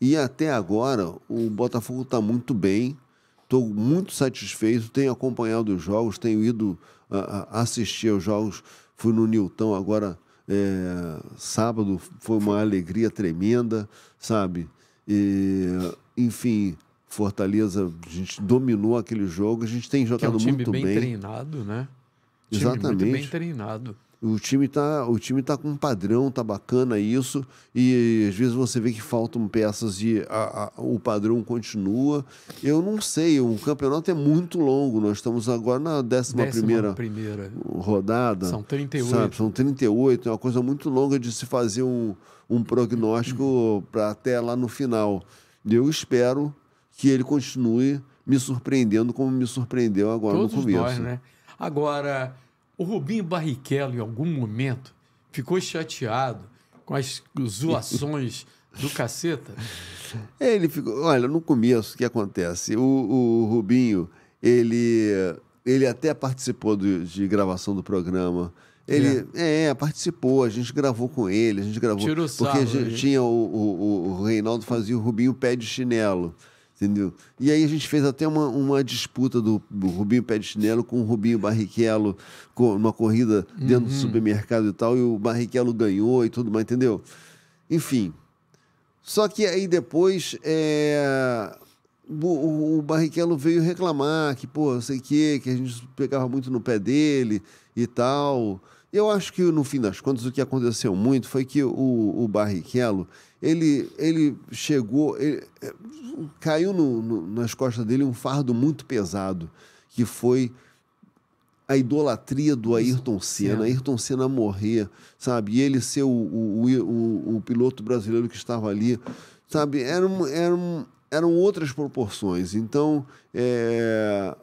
E até agora o Botafogo está muito bem. Estou muito satisfeito. Tenho acompanhado os jogos, tenho ido a, ah, a ah, assistir aos jogos. Fui no Nilton agora é, sábado, foi uma alegria tremenda, sabe? E, enfim, Fortaleza, a gente dominou aquele jogo. A gente tem jogado é um muito bem. bem treinado, né? Exatamente. Time muito bem treinado. O time está o time tá com um padrão, tá bacana isso, e às vezes você vê que faltam peças e a, a, o padrão continua. Eu não sei, o campeonato é muito longo, nós estamos agora na 11 primeira, primeira rodada. São 38. Sabe? São 38, é uma coisa muito longa de se fazer um, um prognóstico para até lá no final. Eu espero que ele continue me surpreendendo como me surpreendeu agora Todos no começo. Nós, né? Agora, o Rubinho Barrichello, em algum momento, ficou chateado com as zoações do caceta? É, ele ficou. Olha, no começo, o que acontece? O, o Rubinho, ele, ele até participou do, de gravação do programa. Ele é. é. é participou, a gente gravou com ele, a gente gravou. Tirou porque né? tinha o, o, o Reinaldo fazia o Rubinho pé de chinelo entendeu? E aí a gente fez até uma, uma disputa do, Rubinho Pé de Chinelo com o Rubinho Barrichello, com, numa corrida dentro uhum. do supermercado e tal, e o Barrichello ganhou e tudo mais, entendeu? Enfim. Só que aí depois é, o, o Barrichello veio reclamar que, pô, sei o quê, que a gente pegava muito no pé dele e tal. Eu acho que, no fim das contas, o que aconteceu muito foi que o, o Barrichello, ele, ele chegou, ele, é, caiu no, no, nas costas dele um fardo muito pesado, que foi a idolatria do Ayrton Senna, Ayrton Senna morrer, sabe? E ele ser o, o, o, o piloto brasileiro que estava ali, sabe? Eram, eram, eram outras proporções. Então, é,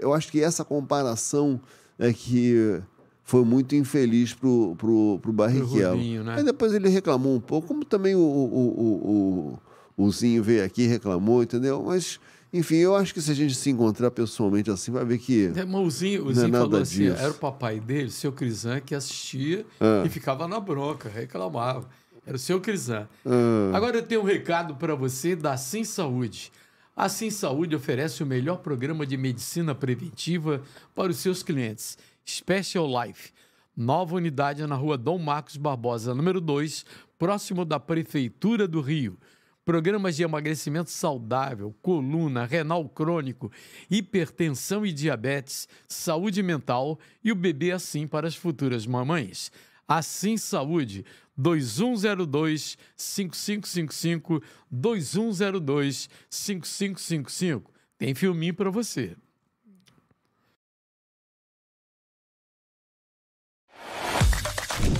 eu acho que essa comparação é que foi muito infeliz pro, pro, pro Barrichello. né? Aí depois ele reclamou um pouco, como também o, o, o, o Zinho veio aqui reclamou, entendeu? Mas, enfim, eu acho que se a gente se encontrar pessoalmente assim, vai ver que. É, mas o Zinho, o é Zinho é falou assim: era o papai dele, o seu Crisan, que assistia ah. e ficava na bronca, reclamava. Era o seu Crisan. Ah. Agora eu tenho um recado para você da Sim Saúde. A Sim Saúde oferece o melhor programa de medicina preventiva para os seus clientes Special Life, nova unidade na rua Dom Marcos Barbosa, número 2, próximo da Prefeitura do Rio. Programas de emagrecimento saudável, coluna, renal crônico, hipertensão e diabetes, saúde mental e o bebê assim para as futuras mamães. Assim Saúde, 2102-5555, 2102-5555. Tem filminho para você.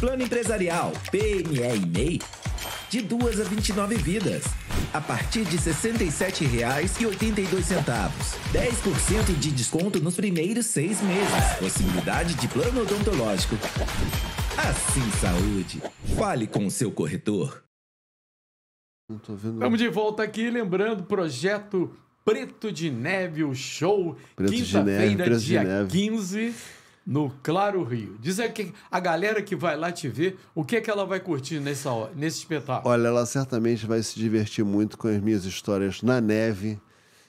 Plano empresarial, PME e MEI, de 2 a 29 vidas, a partir de R$ 67,82. 10% de desconto nos primeiros seis meses. Possibilidade de plano odontológico. Assim Saúde. Fale com o seu corretor. Estamos de volta aqui, lembrando, projeto Preto de Neve, o show, quinta-feira, dia de 15 no Claro Rio. Diz que a galera que vai lá te ver, o que é que ela vai curtir nessa nesse espetáculo? Olha, ela certamente vai se divertir muito com as minhas histórias na neve,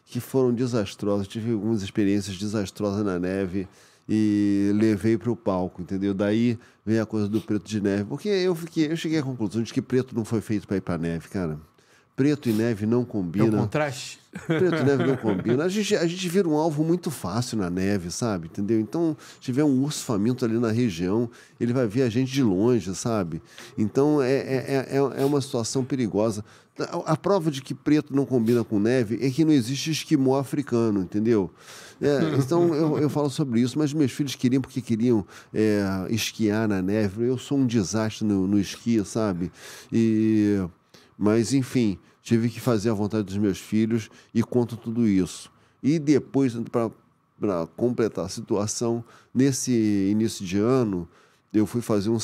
que foram desastrosas. Tive algumas experiências desastrosas na neve e levei para o palco, entendeu? Daí vem a coisa do preto de neve, porque eu fiquei, eu cheguei à conclusão de que preto não foi feito para ir para neve, cara. Preto e neve não combina. É o contraste. Preto e neve não combina. A gente, a gente vira um alvo muito fácil na neve, sabe? Entendeu? Então, se tiver um urso faminto ali na região, ele vai ver a gente de longe, sabe? Então, é, é, é, é uma situação perigosa. A, a, prova de que preto não combina com neve é que não existe esquimó africano, entendeu? É, então, eu, eu falo sobre isso, mas meus filhos queriam porque queriam é, esquiar na neve. Eu sou um desastre no, no esqui, sabe? E mas, enfim, tive que fazer a vontade dos meus filhos e conto tudo isso. E depois, para completar a situação, nesse início de ano, eu fui fazer um,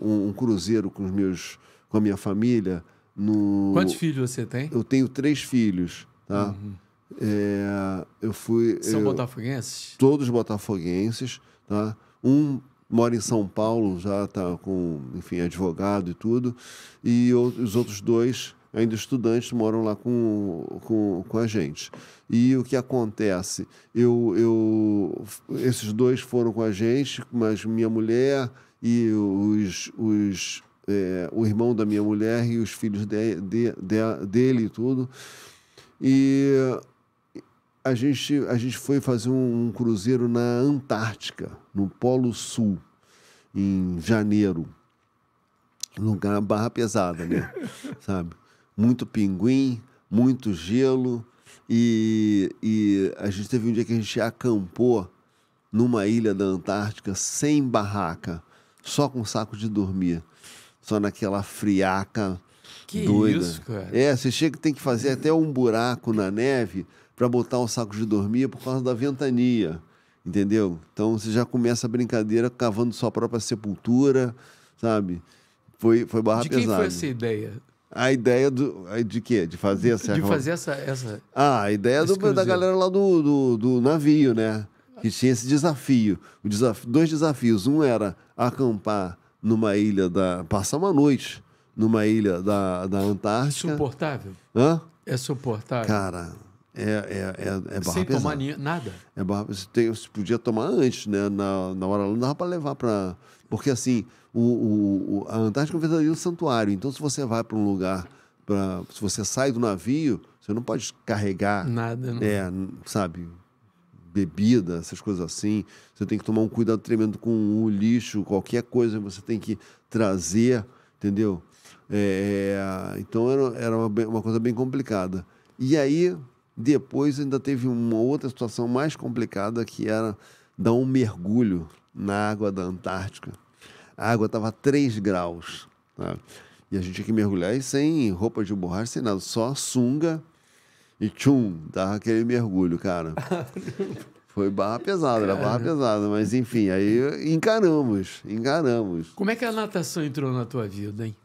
um, um cruzeiro com, os meus, com a minha família. No... Quantos filhos você tem? Eu tenho três filhos, tá? Uhum. É, eu fui. São eu, botafoguenses? Todos botafoguenses, tá? Um mora em São Paulo, já está com, enfim, advogado e tudo, e os outros dois, ainda estudantes, moram lá com, com, com a gente. E o que acontece? Eu, eu, esses dois foram com a gente, mas minha mulher e os, os, é, o irmão da minha mulher e os filhos de, de, de, dele e tudo. E a gente, a gente foi fazer um, um cruzeiro na Antártica, no Polo Sul, em janeiro. Lugar barra pesada, né? Sabe? Muito pinguim, muito gelo. E, e a gente teve um dia que a gente acampou numa ilha da Antártica sem barraca, só com saco de dormir, só naquela friaca que doida. Isso, cara. É, você chega tem que fazer até um buraco na neve para botar o saco de dormir por causa da ventania, entendeu? Então você já começa a brincadeira cavando sua própria sepultura, sabe? Foi, foi barra pesada. De quem pesada. foi essa ideia? A ideia do. De quê? De fazer essa. De fazer essa. essa ah, a ideia do, da galera lá do, do, do, navio, né? Que tinha esse desafio. O desafio. Dois desafios. Um era acampar numa ilha da. passar uma noite numa ilha da, da Antártica. Suportável? Hã? É suportável. Cara, é, é, é, é barra Sem pesada. tomar nada. É barra, você, tem, você podia tomar antes, né? Na, na hora não dava para levar para. Porque assim, o, o, o, a Antártica é um verdadeiro santuário. Então, se você vai para um lugar, pra, se você sai do navio, você não pode carregar. Nada, não. É, sabe? Bebida, essas coisas assim. Você tem que tomar um cuidado tremendo com o lixo, qualquer coisa você tem que trazer, entendeu? É, então, era, era uma, uma coisa bem complicada. E aí, depois ainda teve uma outra situação mais complicada que era dar um mergulho na água da Antártica. A água estava 3 graus. Tá? E a gente tinha que mergulhar e sem roupa de borracha, sem nada, só sunga e tchum, dava aquele mergulho, cara. Foi barra pesada, era barra pesada, mas enfim, aí encaramos, encaramos. Como é que a natação entrou na tua vida, hein?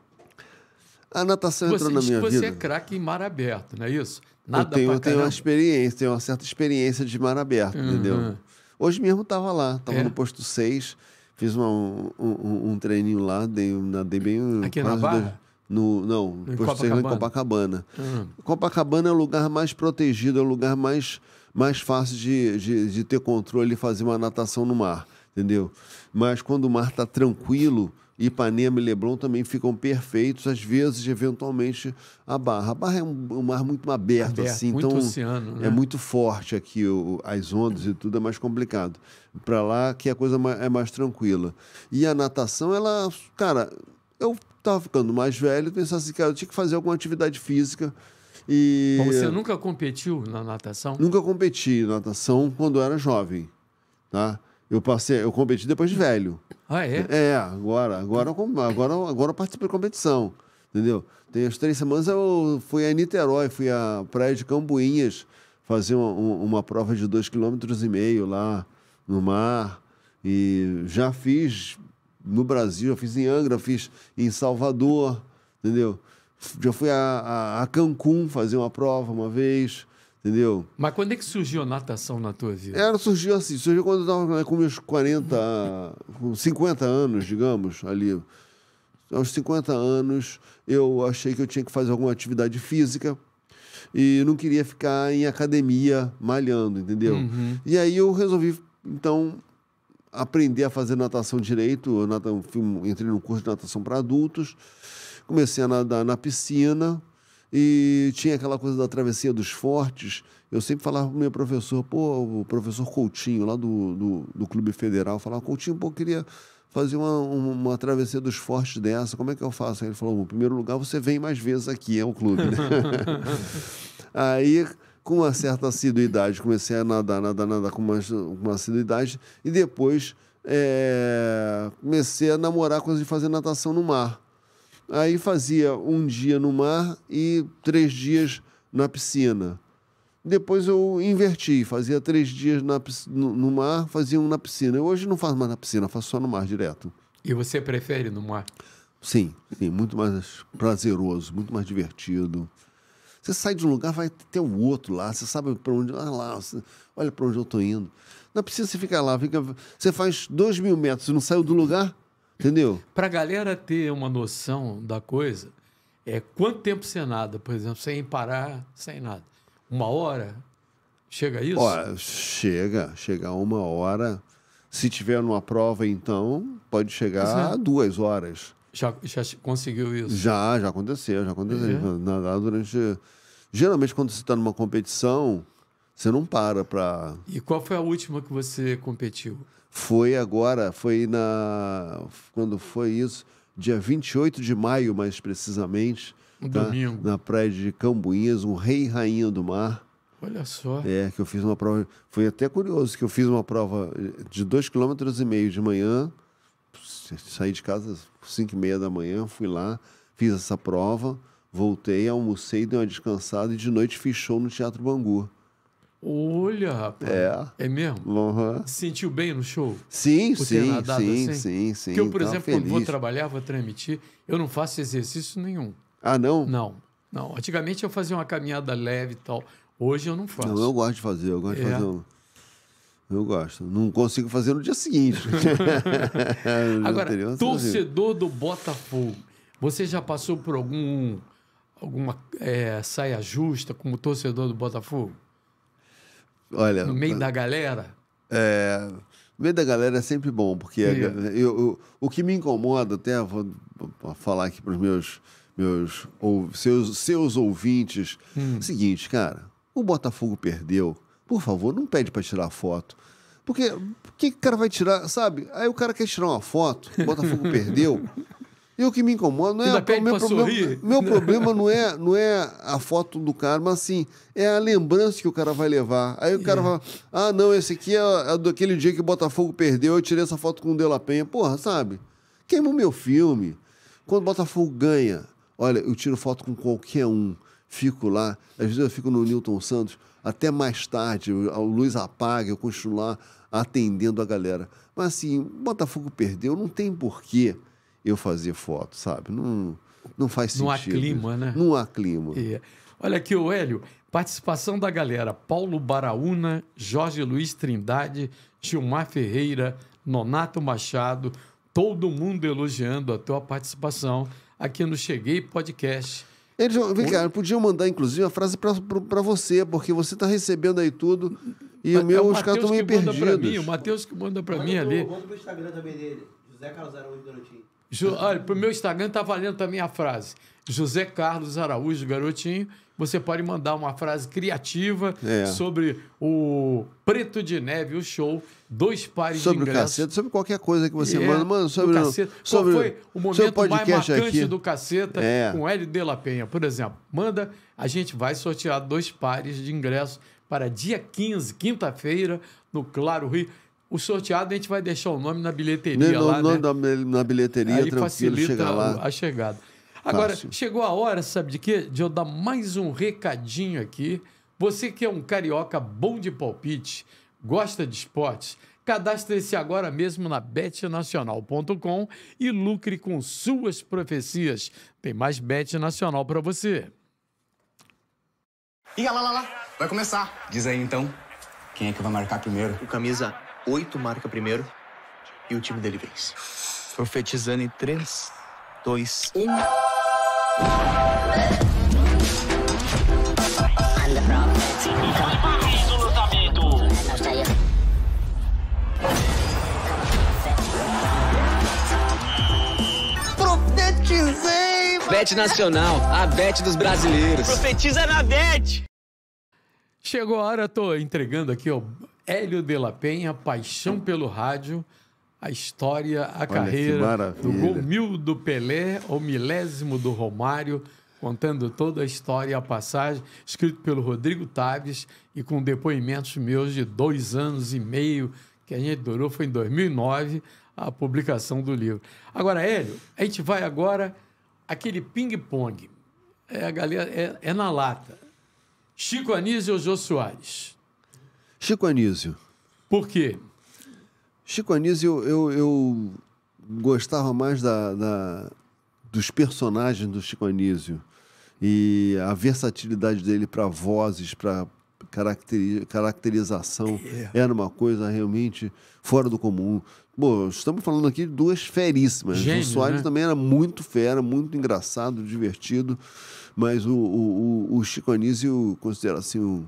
A natação você entrou na minha você é vida. Você é craque em mar aberto, não é isso? Nada eu tenho, eu tenho uma experiência, tenho uma certa experiência de mar aberto, uhum. entendeu? Hoje mesmo estava lá, estava é? no posto 6, fiz uma, um, um, um, treininho lá, dei, nadei bem. Aqui na Barra? Dois, no, não, em posto 6 em Copacabana. Uhum. Copacabana é o lugar mais protegido, é o lugar mais, mais fácil de, de, de ter controle e fazer uma natação no mar, entendeu? Mas quando o mar está tranquilo Ipanema e Leblon também ficam perfeitos, às vezes, eventualmente, a Barra. A Barra é um, um mar muito aberto, aberto assim, muito então oceano, é né? é muito forte aqui, o, as ondas e tudo é mais complicado. Para lá que a coisa é mais tranquila. E a natação, ela, cara, eu estava ficando mais velho, pensava assim, cara, eu tinha que fazer alguma atividade física. E... Bom, você nunca competiu na natação? Nunca competi na natação quando eu era jovem, tá? Eu passei, eu competi depois de velho. Ah, é? É, agora. Agora, agora, agora eu participo de competição. Entendeu? Tem as três semanas eu fui a Niterói, fui à Praia de Cambuinhas fazer uma, uma prova de dois quilômetros e meio lá no mar. E já fiz no Brasil, já fiz em Angra, fiz em Salvador, entendeu? Já fui a, a, a Cancún fazer uma prova uma vez. Entendeu? Mas quando é que surgiu a natação na tua vida? Ela surgiu assim, surgiu quando eu estava com meus 40, 50 anos, digamos, ali. Aos 50 anos, eu achei que eu tinha que fazer alguma atividade física e não queria ficar em academia malhando, entendeu? Uhum. E aí eu resolvi, então, aprender a fazer natação direito. Eu entrei no curso de natação para adultos, comecei a nadar na piscina e tinha aquela coisa da travessia dos fortes. Eu sempre falava pro meu professor, pô, o professor Coutinho, lá do, do, do Clube Federal, falava, Coutinho, pô, eu queria fazer uma, uma travessia dos fortes dessa, como é que eu faço? Aí ele falou, em primeiro lugar, você vem mais vezes aqui, é o clube, né? Aí com uma certa assiduidade, comecei a nadar, nadar, nadar com uma, uma assiduidade e depois é, comecei a namorar com de fazer natação no mar. Aí fazia um dia no mar e três dias na piscina. Depois eu inverti, fazia três dias na, no, no, mar, fazia um na piscina. Eu hoje não faço mais na piscina, faço só no mar direto. E você prefere no mar? Sim, sim, muito mais prazeroso, muito mais divertido. Você sai de um lugar, vai ter o outro lá, você sabe para onde. Ah, lá, você, olha para onde eu estou indo. Na piscina você fica lá, fica, você faz dois mil metros e não saiu do lugar, Entendeu? Para a galera ter uma noção da coisa, é quanto tempo você nada, por exemplo, sem parar, sem nada? Uma hora? Chega a isso? chega, chega a uma hora. Se tiver numa prova, então, pode chegar a é. duas horas. Já, já conseguiu isso? Já, já aconteceu, já aconteceu. Uhum. Nadar durante. Geralmente, quando você está numa competição, você não para para. E qual foi a última que você competiu? Foi agora, foi na. Quando foi isso? Dia 28 de maio, mais precisamente. Um tá? domingo. Na praia de Cambuinhas, um rei e rainha do mar. Olha só. É, que eu fiz uma prova. Foi até curioso que eu fiz uma prova eh, de 2,5 km de manhã. Saí de casa às 5 e meia da manhã, fui lá, fiz essa prova, voltei, almocei, dei uma descansada e de noite fiz show no Teatro Bangu. Olha, rapaz. É. É mesmo? Uhum. Sentiu bem no show? Sim, Por sim, sim, assim? sim, sim. Porque eu, por exemplo, feliz. quando vou trabalhar, vou transmitir, eu não faço exercício nenhum. Ah, não? Não, não. Antigamente eu fazia uma caminhada leve e tal. Hoje eu não faço. Não, eu gosto de fazer, eu gosto é. de fazer. Eu gosto. Não consigo fazer no dia seguinte. no Agora, anterior, torcedor do Botafogo, você já passou por algum alguma é, saia justa como torcedor do Botafogo? Olha. No meio da galera? É. No meio da galera é sempre bom, porque a, eu, eu, o que me incomoda, até vou falar aqui para os meus, meus ou, seus, seus ouvintes: hum. seguinte, cara, o Botafogo perdeu. Por favor, não pede para tirar foto. Porque o que o cara vai tirar, sabe? Aí o cara quer tirar uma foto, o Botafogo perdeu. E o que me incomoda não é. O meu, problema, meu problema não é, não é a foto do cara, mas sim é a lembrança que o cara vai levar. Aí o cara é. fala: ah, não, esse aqui é, é daquele dia que o Botafogo perdeu, eu tirei essa foto com o De La Penha. Porra, sabe? Queima o meu filme. Quando o Botafogo ganha, olha, eu tiro foto com qualquer um, fico lá. Às vezes eu fico no Newton Santos até mais tarde, a luz apaga, eu continuo lá atendendo a galera. Mas assim, o Botafogo perdeu, não tem porquê eu fazer foto, sabe? Não, não faz sentido. Não há clima, né? Não há clima. É. Olha aqui, o Hélio, participação da galera: Paulo Baraúna, Jorge Luiz Trindade, Tilmar Ferreira, Nonato Machado, todo mundo elogiando a tua participação aqui no Cheguei Podcast. Eles vem cá, podiam mandar, inclusive, a frase para você, porque você está recebendo aí tudo e Mas, é, o meu, é o os caras estão meio perdidos. Mim, o Matheus que manda para mim ali. Vamos para o Instagram também dele, José Carlos Araújo Garotinho. Ju, olha, pro meu Instagram tá valendo também a frase. José Carlos Araújo, garotinho, você pode mandar uma frase criativa é. sobre o Preto de Neve, o show, dois pares sobre de ingressos. Sobre o caceta, sobre qualquer coisa que você é, manda. Mano, sobre o caceta. Sobre, foi o momento mais marcante aqui. do caceta é. com Hélio de La Penha? Por exemplo, manda, a gente vai sortear dois pares de ingressos para dia 15, quinta-feira, no Claro Rio. O sorteado a gente vai deixar o nome na bilheteria lá, não, né? Na, na bilheteria, Aí tranquilo, lá. a chegada. Agora, Fácil. chegou a hora, sabe de quê? De eu dar mais um recadinho aqui. Você que é um carioca bom de palpite, gosta de esportes, Cadastre-se agora mesmo na betnacional.com e lucre com suas profecias. Tem mais Bet Nacional para você. E lá, lá, lá, vai começar. Diz aí então, quem é que vai marcar primeiro? O camisa Oito marca primeiro e o time dele vence. Profetizando em 3, 2, 1. Profetizei! Bet Nacional, a Bet dos brasileiros. Profetiza na Bet! Chegou a hora, tô entregando aqui, ó, Hélio de la Penha, Paixão pelo Rádio, a história, a Olha carreira do gol mil do Pelé, o milésimo do Romário, contando toda a história e a passagem, escrito pelo Rodrigo Taves e com depoimentos meus de dois anos e meio, que a gente durou, foi em 2009, a publicação do livro. Agora, Hélio, a gente vai agora aquele ping-pong. É, a galera, é, é na lata. Chico Anísio ou Jô Soares? Chico Anísio. Por quê? Chico Anísio, eu, eu gostava mais da, da, dos personagens do Chico Anísio e a versatilidade dele para vozes, para caracterização, é. era uma coisa realmente fora do comum. Bom, estamos falando aqui de duas feríssimas. Gênio, o Soares né? também era muito fera, muito engraçado, divertido. Mas o, o, o Chico Anísio considera assim o,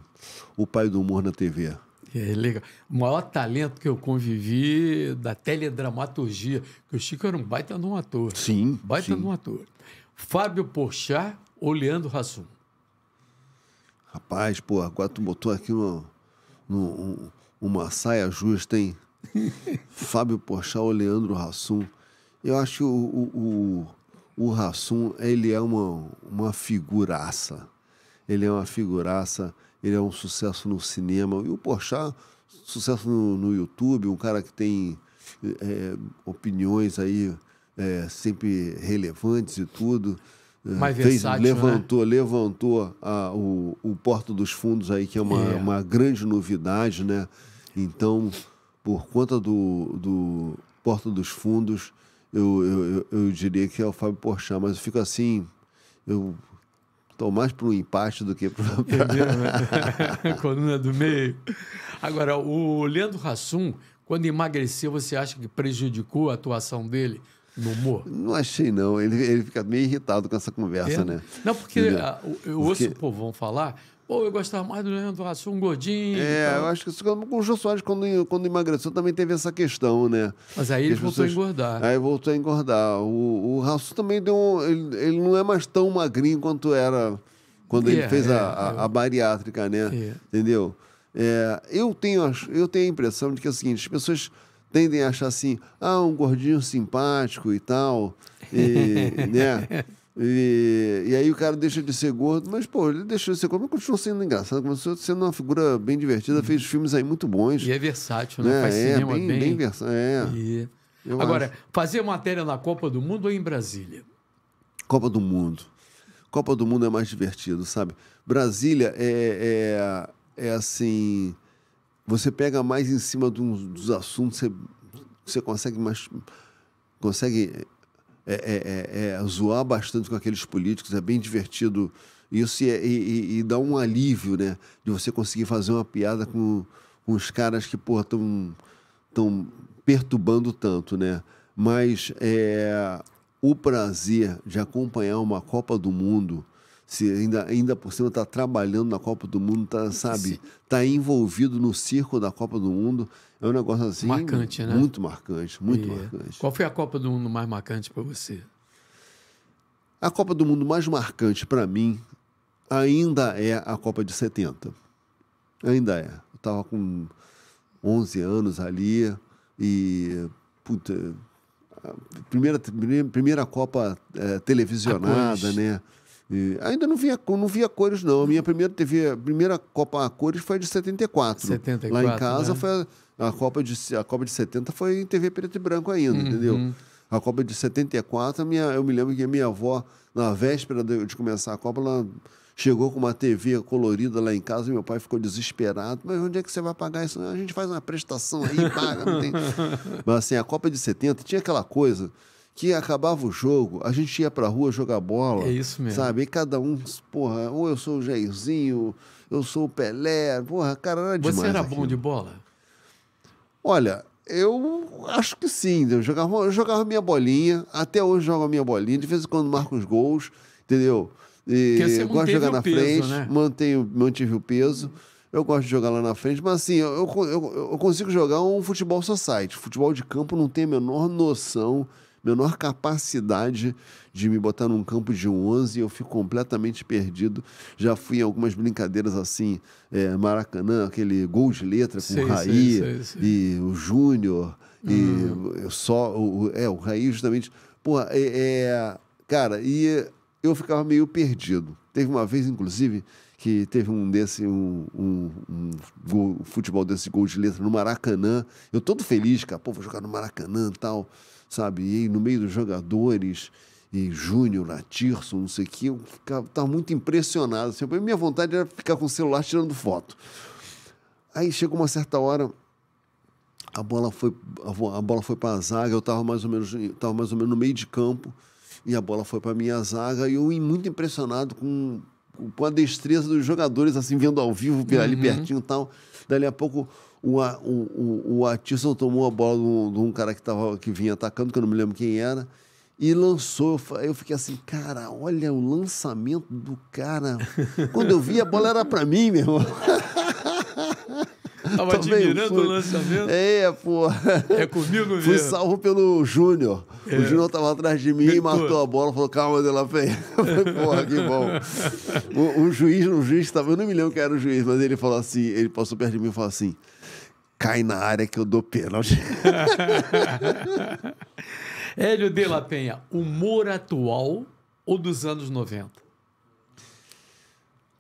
o pai do humor na TV. É, é legal. O maior talento que eu convivi da teledramaturgia, que o Chico era um baita de um ator. Sim. Baita sim. de um ator. Fábio Porchat ou Leandro Hassum? Rapaz, pô, agora tu botou aqui no, uma saia justa, hein? Fábio Porchat ou Leandro Hassum. Eu acho o, o o Rassum, ele é uma, uma figuraça. Ele é uma figuraça, ele é um sucesso no cinema. E o Porchat, sucesso no, no YouTube, um cara que tem é, opiniões aí é, sempre relevantes e tudo. É, Mais fez, versátil, né? levantou, né? levantou a, o, o Porto dos Fundos aí, que é uma, é. uma grande novidade, né? Então, por conta do, do Porto dos Fundos, eu, eu, eu, diria que é o Fábio Porchat, mas eu fico assim, eu estou mais para um empate do que para uma... Coluna do meio. Agora, o Leandro Hassum, quando emagreceu, você acha que prejudicou a atuação dele? no humor? Não achei, não. Ele, ele fica meio irritado com essa conversa, é. né? Não, porque ah, eu ouço porque... o povão falar Pô, eu gostava mais do Leandro Hassum, um gordinho. É, eu acho que isso, o Jô Soares, quando, quando emagreceu, também teve essa questão, né? Mas aí ele voltou pessoas, a engordar. Aí voltou a engordar. O, o Hassum também deu um, ele, ele não é mais tão magrinho quanto era quando ele é, fez a, é, a, é. a, bariátrica, né? Entendeu? eu, tenho, eu tenho a impressão de que é o seguinte, as pessoas tendem a achar assim, ah, um gordinho simpático e tal, e, né? E, e aí o cara deixa de ser gordo, mas, pô, ele deixou de ser gordo, mas continuou sendo engraçado, começou sendo uma figura bem divertida, uhum. fez filmes aí muito bons. E é versátil, né? É, Faz é, cinema bem. bem... bem versátil, é. E... Agora, acho. fazer matéria na Copa do Mundo ou em Brasília? Copa do Mundo. Copa do Mundo é mais divertido, sabe? Brasília é, é, é assim. Você pega mais em cima dos, dos assuntos, você, você consegue mais. Consegue é, é, é, é, zoar bastante com aqueles políticos, é bem divertido isso é, e, e, e, dá um alívio, né? De você conseguir fazer uma piada com, com os caras que, porra, estão tão perturbando tanto, né? Mas é, o prazer de acompanhar uma Copa do Mundo se ainda, ainda por cima está trabalhando na Copa do Mundo, tá, sabe? Está envolvido no circo da Copa do Mundo. É um negócio assim. Marcante, né? Muito marcante, muito é. marcante. Qual foi a Copa do Mundo mais marcante para você? A Copa do Mundo mais marcante para mim ainda é a Copa de 70. Ainda é. Eu estava com 11 anos ali e. Puta, primeira, primeira Copa é, televisionada, né? E ainda não via, não via cores, não. A minha primeira TV, a primeira Copa a cores foi a de 74. 74. Lá em casa né? foi a, a, Copa de, a Copa de 70 foi em TV preto e branco ainda, uhum. entendeu? A Copa de 74, minha, eu me lembro que a minha avó, na véspera de, de começar a Copa, ela chegou com uma TV colorida lá em casa, e meu pai ficou desesperado. Mas onde é que você vai pagar isso? Ah, a gente faz uma prestação aí, paga. Não tem... Mas assim, a Copa de 70 tinha aquela coisa que acabava o jogo, a gente ia pra rua jogar bola. É isso mesmo. Sabe? E cada um, porra, ou eu sou o Jairzinho, eu sou o Pelé. Porra, cara, era demais. Você era aquilo. bom de bola? Olha, eu acho que sim. Eu jogava, eu jogava minha bolinha, até hoje jogo a minha bolinha, de vez em quando marco os gols, entendeu? E eu gosto de jogar na peso, frente, né? mantenho, mantive o peso. Eu gosto de jogar lá na frente, mas assim, eu, eu, eu consigo jogar um futebol society. Futebol de campo não tem a menor noção menor capacidade de me botar num campo de 11 e eu fico completamente perdido. Já fui em algumas brincadeiras assim, é, Maracanã, aquele gol de letra com o Raí e o Júnior, e hum. só. O, é, o Raí justamente. Porra, é, é, cara, e eu ficava meio perdido. Teve uma vez, inclusive, que teve um desse, um, um, um, gol, um futebol desse gol de letra no Maracanã. Eu todo feliz, cara, pô, vou jogar no Maracanã e tal sabe? E no meio dos jogadores, e Júnior, Latirson, não sei o que, eu ficava, muito impressionado. Assim, minha vontade era ficar com o celular tirando foto. Aí chegou uma certa hora, a bola foi a bola foi para a zaga, eu estava mais ou menos tava mais ou menos no meio de campo e a bola foi para minha zaga e eu muito impressionado com com a destreza dos jogadores assim vendo ao vivo ali uhum. pertinho e tal. Dali a pouco o o o artista tomou a bola de um, de um, cara que, tava, que vinha atacando, que eu não me lembro quem era, e lançou. Eu fiquei assim, cara, olha o lançamento do cara. Quando eu vi, a bola era para mim, meu irmão. Tava Também admirando fui. o lançamento? É, pô. É comigo mesmo. Fui salvo pelo Júnior. É. O Júnior tava atrás de mim, Tentou. matou a bola, falou, calma, De La Porra, que bom. O, o juiz, o juiz tava, eu não me lembro quem era o juiz, mas ele falou assim, ele passou perto de mim e falou assim, cai na área que eu dou pênalti. Hélio de La Penha, humor atual ou dos anos 90?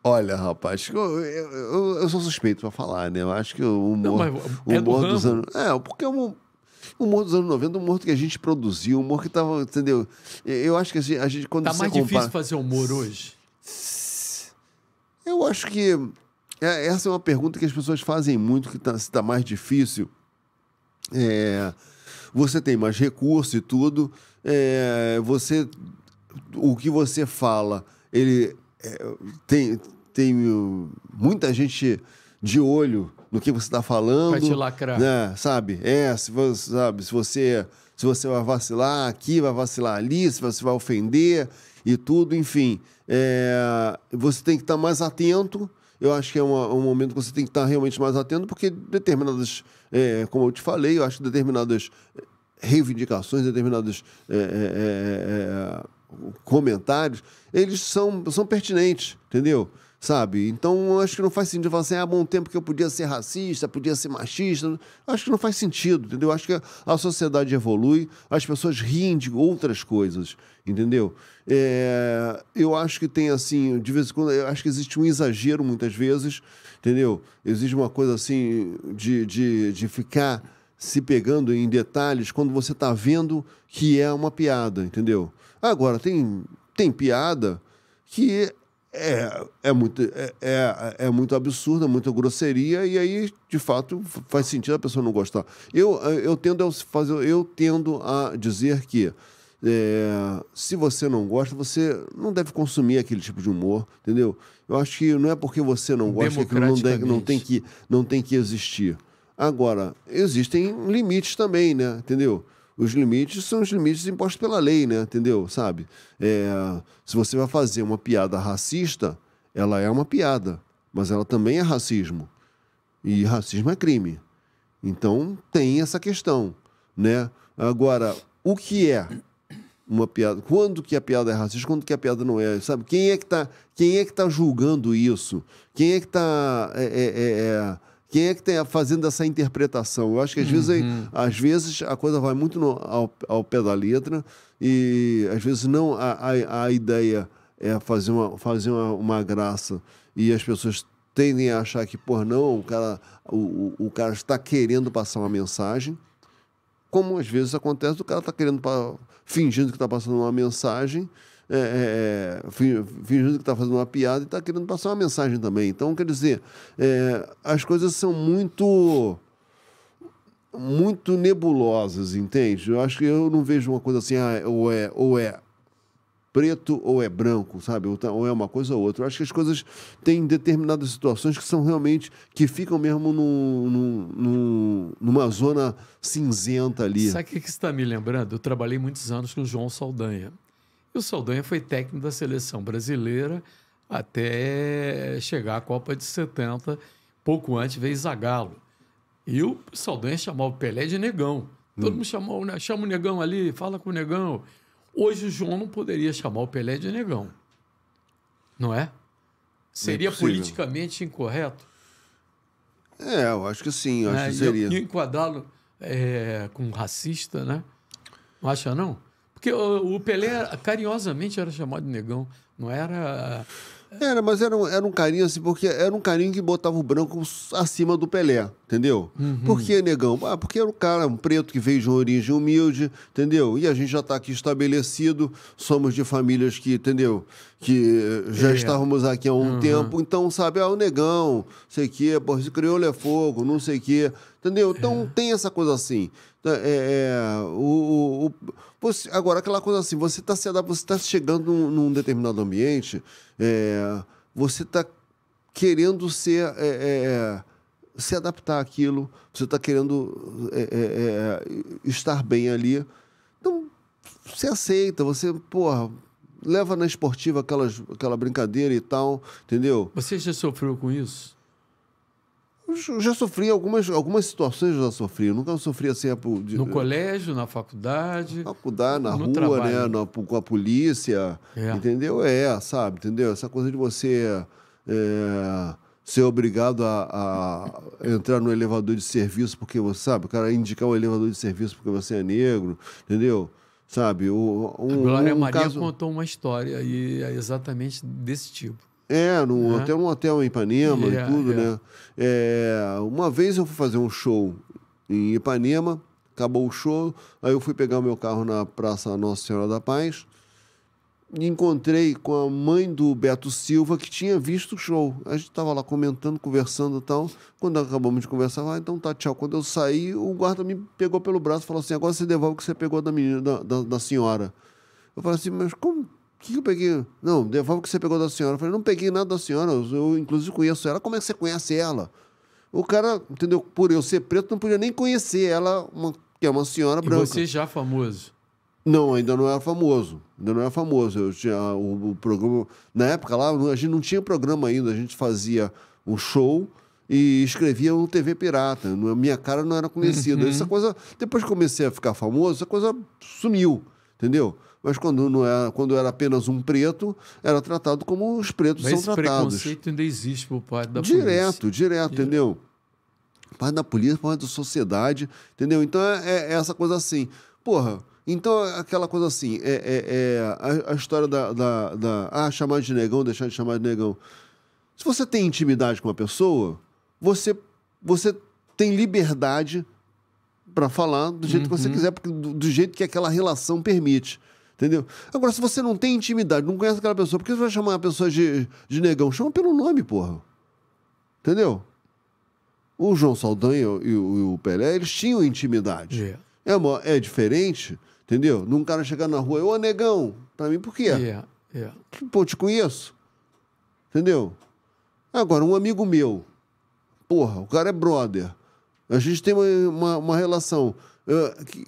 Olha, rapaz, eu, eu, eu sou suspeito para falar, né? Eu acho que o humor, Não, é humor do dos anos. É, porque é o humor dos anos 90, o humor que a gente produziu, o humor que tava. Entendeu? Eu acho que assim, a gente. Quando tá mais compara... difícil fazer humor hoje? Eu acho que é, essa é uma pergunta que as pessoas fazem muito, que está tá mais difícil. É, você tem mais recurso e tudo. É, você, o que você fala, ele é, tem, tem muita gente de olho no que você está falando. Vai te lacrar. Né? Sabe? É, se você, sabe, se você, se você vai vacilar aqui, vai vacilar ali, se você vai ofender e tudo, enfim. É, você tem que estar tá mais atento eu acho que é uma, um momento que você tem que estar realmente mais atento, porque determinadas, é, como eu te falei, eu acho que determinadas é, reivindicações, determinados é, é, é, comentários, eles são, são pertinentes, entendeu? Sabe? Então, acho que não faz sentido falar assim, ah, bom tempo que eu podia ser racista, podia ser machista. Acho que não faz sentido, entendeu? Acho que a, a sociedade evolui, as pessoas riem de outras coisas, entendeu? É, eu acho que tem assim, de vez em quando, eu acho que existe um exagero muitas vezes, entendeu? Existe uma coisa assim de, de, de ficar se pegando em detalhes quando você está vendo que é uma piada, entendeu? Agora, tem, tem piada que é, é, muito, é, é, é muito absurda, muita grosseria, e aí, de fato, faz sentido a pessoa não gostar. Eu, eu, tendo, a fazer, eu tendo a dizer que é, se você não gosta, você não deve consumir aquele tipo de humor, entendeu? Eu acho que não é porque você não gosta que aquilo não, não, tem que, não tem que existir. Agora, existem limites também, né? Entendeu? Os limites são os limites impostos pela lei, né? Entendeu? Sabe? É, se você vai fazer uma piada racista, ela é uma piada, mas ela também é racismo. E racismo é crime. Então tem essa questão, né? Agora, o que é uma piada? Quando que a piada é racista? Quando que a piada não é? Sabe? Quem é que está quem é que tá julgando isso? Quem é que está é, é, é, é, quem é que está fazendo essa interpretação? Eu acho que às, uhum. vezes, às vezes a coisa vai muito no, ao, ao pé da letra e às vezes não a, a, a ideia é fazer uma, fazer uma, uma graça e as pessoas tendem a achar que, por não, o cara, o, o, cara está querendo passar uma mensagem, como às vezes acontece, o cara está querendo fingindo que está passando uma mensagem, é, é, é fingindo que está fazendo uma piada e está querendo passar uma mensagem também. Então, quer dizer, é, as coisas são muito muito nebulosas, entende? Eu acho que eu não vejo uma coisa assim, ah, ou é, ou é, preto ou é branco, sabe? Tá, ou é uma coisa ou outra. Eu acho que as coisas têm determinadas situações que são realmente que ficam mesmo no, no, no numa zona cinzenta ali. Sabe o que, que está me lembrando? Eu trabalhei muitos anos com o João Saldanha. E o Saldanha foi técnico da seleção brasileira até chegar à Copa de 70. Pouco antes veio Zagallo. E o Saldanha chamava o Pelé de negão. Todo hum. mundo chamou, né? chama o negão ali, fala com o negão. Hoje o João não poderia chamar o Pelé de negão, não é? Seria politicamente incorreto? É, eu acho que sim, eu né? acho que seria. E, enquadrá-lo é, racista, né? Não acha não? Porque o, o Pelé carinhosamente era chamado de negão, não era era, mas era um, era um carinho assim, porque era um carinho que botava o branco acima do Pelé, entendeu? Uhum. Por que, negão? Ah, porque era um cara, um preto que veio de uma origem humilde, entendeu? E a gente já está aqui estabelecido, somos de famílias que, entendeu? Que eh, já é. estávamos aqui há um uhum. tempo, então, sabe, ah, o negão, sei quê, porra, esse crioulo é fogo, não sei o quê, entendeu? Então é. tem essa coisa assim. Então, é, é, o, o, o, você, agora, aquela coisa assim, você está se adaptando, você está chegando num, num determinado ambiente é, você está querendo ser, é, é, é, se adaptar àquilo, você está querendo é, é, estar bem ali. Então, você aceita, você, porra, leva na esportiva aquelas, aquela brincadeira e tal, entendeu? Você já sofreu com isso? já sofri algumas, algumas situações, já sofri. Eu nunca sofri assim. De, no colégio, na faculdade. Na faculdade, na rua, né? Na, com a polícia. É. Entendeu? É, sabe? Entendeu? Essa coisa de você é, ser obrigado a, a, entrar no elevador de serviço porque você, sabe? O cara indicar o elevador de serviço porque você é negro, entendeu? Sabe? O, um, a Glória um Maria caso... contou uma história e é exatamente desse tipo é, no uhum. hotel, num hotel em Ipanema yeah, e tudo, yeah. né? É, uma vez eu fui fazer um show em Ipanema, acabou o show, aí eu fui pegar o meu carro na Praça Nossa Senhora da Paz e encontrei com a mãe do Beto Silva, que tinha visto o show. A gente estava lá comentando, conversando e tal. Quando acabamos de conversar, ah, então tá, tchau. Quando eu saí, o guarda me pegou pelo braço e falou assim, agora você devolve o que você pegou da, menina, da, da, da senhora. Eu falei assim, mas como que eu peguei? Não, devolve o que você pegou da senhora. Eu falei, não peguei nada da senhora, eu inclusive conheço ela. Como é que você conhece ela? O cara, entendeu? Por eu ser preto, não podia nem conhecer ela, uma, que é uma senhora e branca. você é já famoso? Não, ainda não era é famoso. Ainda não era é famoso. Eu tinha o, o programa. Na época lá, a gente não tinha programa ainda, a gente fazia um show e escrevia um TV pirata. A minha cara não era conhecida. Uhum. Essa coisa, depois que comecei a ficar famoso, essa coisa sumiu, entendeu? mas quando, não era, é, quando era apenas um preto, era tratado como os pretos mas são tratados. Esse preconceito ainda existe por parte da direto, polícia. Direto, direto, entendeu? Parte da polícia, parte da sociedade, entendeu? Então é, é, é essa coisa assim. Porra, então, é aquela coisa assim, é, é, é a, a, história da, da, da, Ah, chamar de negão, deixar de chamar de negão. Se você tem intimidade com uma pessoa, você, você tem liberdade para falar do jeito uhum. que você uhum. quiser, porque do, do, jeito que aquela relação permite. Entendeu? Agora, se você não tem intimidade, não conhece aquela pessoa, por que você vai chamar a pessoa de, de negão? Chama pelo nome, porra. Entendeu? O João Saldanha e o, e o Pelé, eles tinham intimidade. Yeah. É, uma, é diferente, entendeu? Num cara chegar na rua, ô negão, pra mim, por quê? Yeah. Yeah. Pô, te conheço. Entendeu? Agora, um amigo meu, porra, o cara é brother. A gente tem uma, uma, uma relação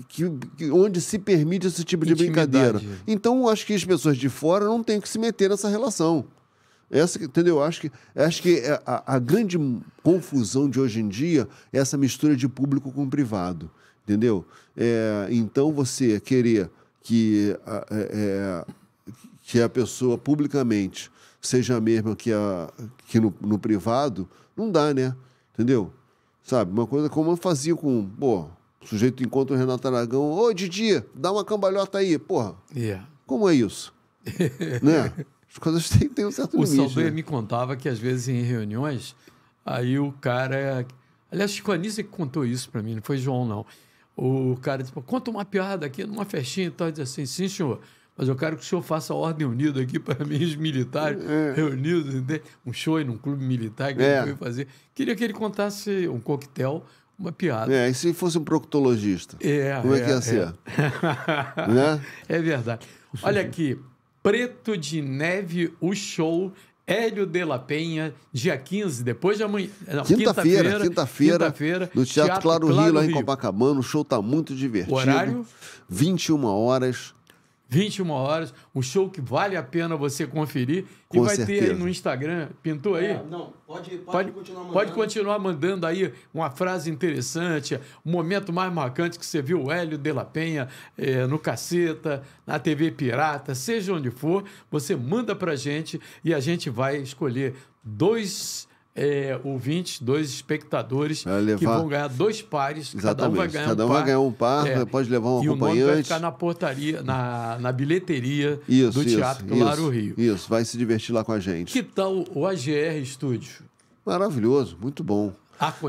que, que, onde se permite esse tipo de brincadeira. Então, acho que as pessoas de fora não têm que se meter nessa relação. Essa, entendeu? Acho que, acho que é a, a grande confusão de hoje em dia é essa mistura de público com privado, entendeu? É, então, você querer que, é, é, que a pessoa publicamente seja a mesma que, a, que no, no privado, não dá, né? Entendeu? Sabe? Uma coisa como eu fazia com, pô, o sujeito encontra o Renato Aragão, ô Didi, dá uma cambalhota aí, porra. Yeah. Como é isso? né? As coisas têm, têm um certo o limite. O Saldanha né? me contava que às vezes em reuniões, aí o cara... Aliás, Chico Anísio é que contou isso para mim, não foi João, não. O cara disse, conta uma piada aqui numa festinha e tal. Diz assim, sim, senhor, mas eu quero que o senhor faça a ordem unida aqui para mim, os militares é. reunidos, um show em um clube militar que é. ele foi fazer. Queria que ele contasse um coquetel uma piada. É, e se fosse um proctologista? É, como é, é que ia é. ser? É. né? É verdade. Olha aqui, Preto de Neve, o show Hélio de la Penha, dia 15, depois de amanhã. Quinta-feira, quinta-feira. Quinta no Teatro, Teatro Claro, Rio, Rio, lá em Copacabana. O show está muito divertido. O horário? 21 horas. 21 horas, um show que vale a pena você conferir. Com e vai certeza. ter aí no Instagram. Pintou aí? É, não, pode, pode, pode, continuar mandando. Pode continuar mandando aí uma frase interessante, um momento mais marcante que você viu o Hélio de la Penha é, no Caceta, na TV Pirata, seja onde for, você manda pra gente e a gente vai escolher dois é, ouvintes, dois espectadores que vão ganhar dois pares. Exatamente. Cada um vai ganhar, cada um, um, par, vai ganhar um par. É, pode levar um e acompanhante. E o nome vai ficar na portaria, na, na bilheteria isso, do isso, Teatro isso, Claro Rio. Isso, vai se divertir lá com a gente. Que tal o AGR Studio? Maravilhoso, muito bom.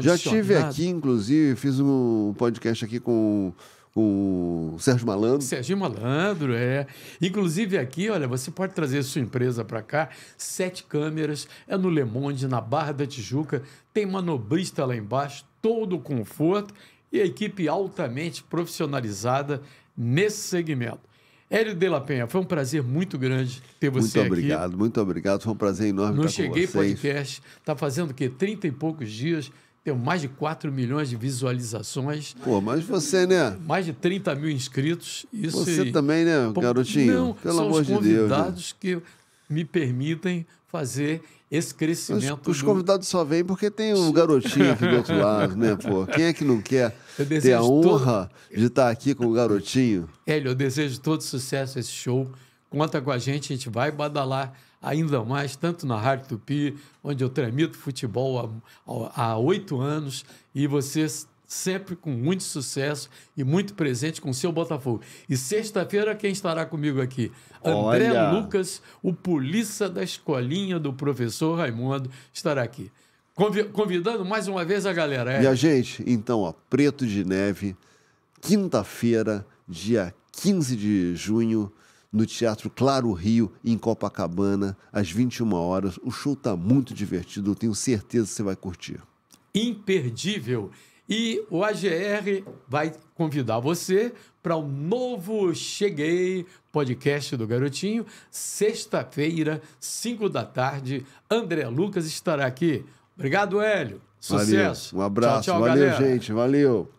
Já estive aqui, inclusive, fiz um podcast aqui com o Sérgio Malandro. Sérgio Malandro, é. Inclusive aqui, olha, você pode trazer sua empresa para cá, sete câmeras, é no Le Monde, na Barra da Tijuca, tem manobrista lá embaixo, todo o conforto e a equipe altamente profissionalizada nesse segmento. Hélio de la Penha, foi um prazer muito grande ter você muito obrigado, aqui. Muito obrigado, muito obrigado. Foi um prazer enorme Não estar cheguei com vocês. podcast. Está fazendo o quê? Trinta e poucos dias tem mais de 4 milhões de visualizações. Pô, mas você, né? Mais de 30 mil inscritos. Isso você e... também, né, garotinho? Não, Pelo amor de Deus. São os convidados né? que me permitem fazer esse crescimento. Os, os convidados só vêm porque tem um garotinho aqui do outro lado, né, pô? Quem é que não quer ter a honra todo... de estar aqui com o garotinho? Hélio, eu desejo todo sucesso a esse show. Conta com a gente, a gente vai badalar ainda mais, tanto na Rádio Tupi, onde eu tramito futebol há oito anos, e você sempre com muito sucesso e muito presente com o seu Botafogo. E sexta-feira, quem estará comigo aqui? André Olha. Lucas, o polícia da escolinha do professor Raimundo, estará aqui. convidando mais uma vez a galera. É. E a gente, então, ó, Preto de Neve, quinta-feira, dia 15 de junho, no Teatro Claro Rio, em Copacabana, às 21 horas. O show está muito divertido, eu tenho certeza que você vai curtir. Imperdível! E o AGR vai convidar você para o um novo Cheguei podcast do Garotinho, sexta-feira, 5 da tarde. André Lucas estará aqui. Obrigado, Hélio. Sucesso. Valeu. Um abraço. Tchau, tchau, valeu, galera. gente. Valeu.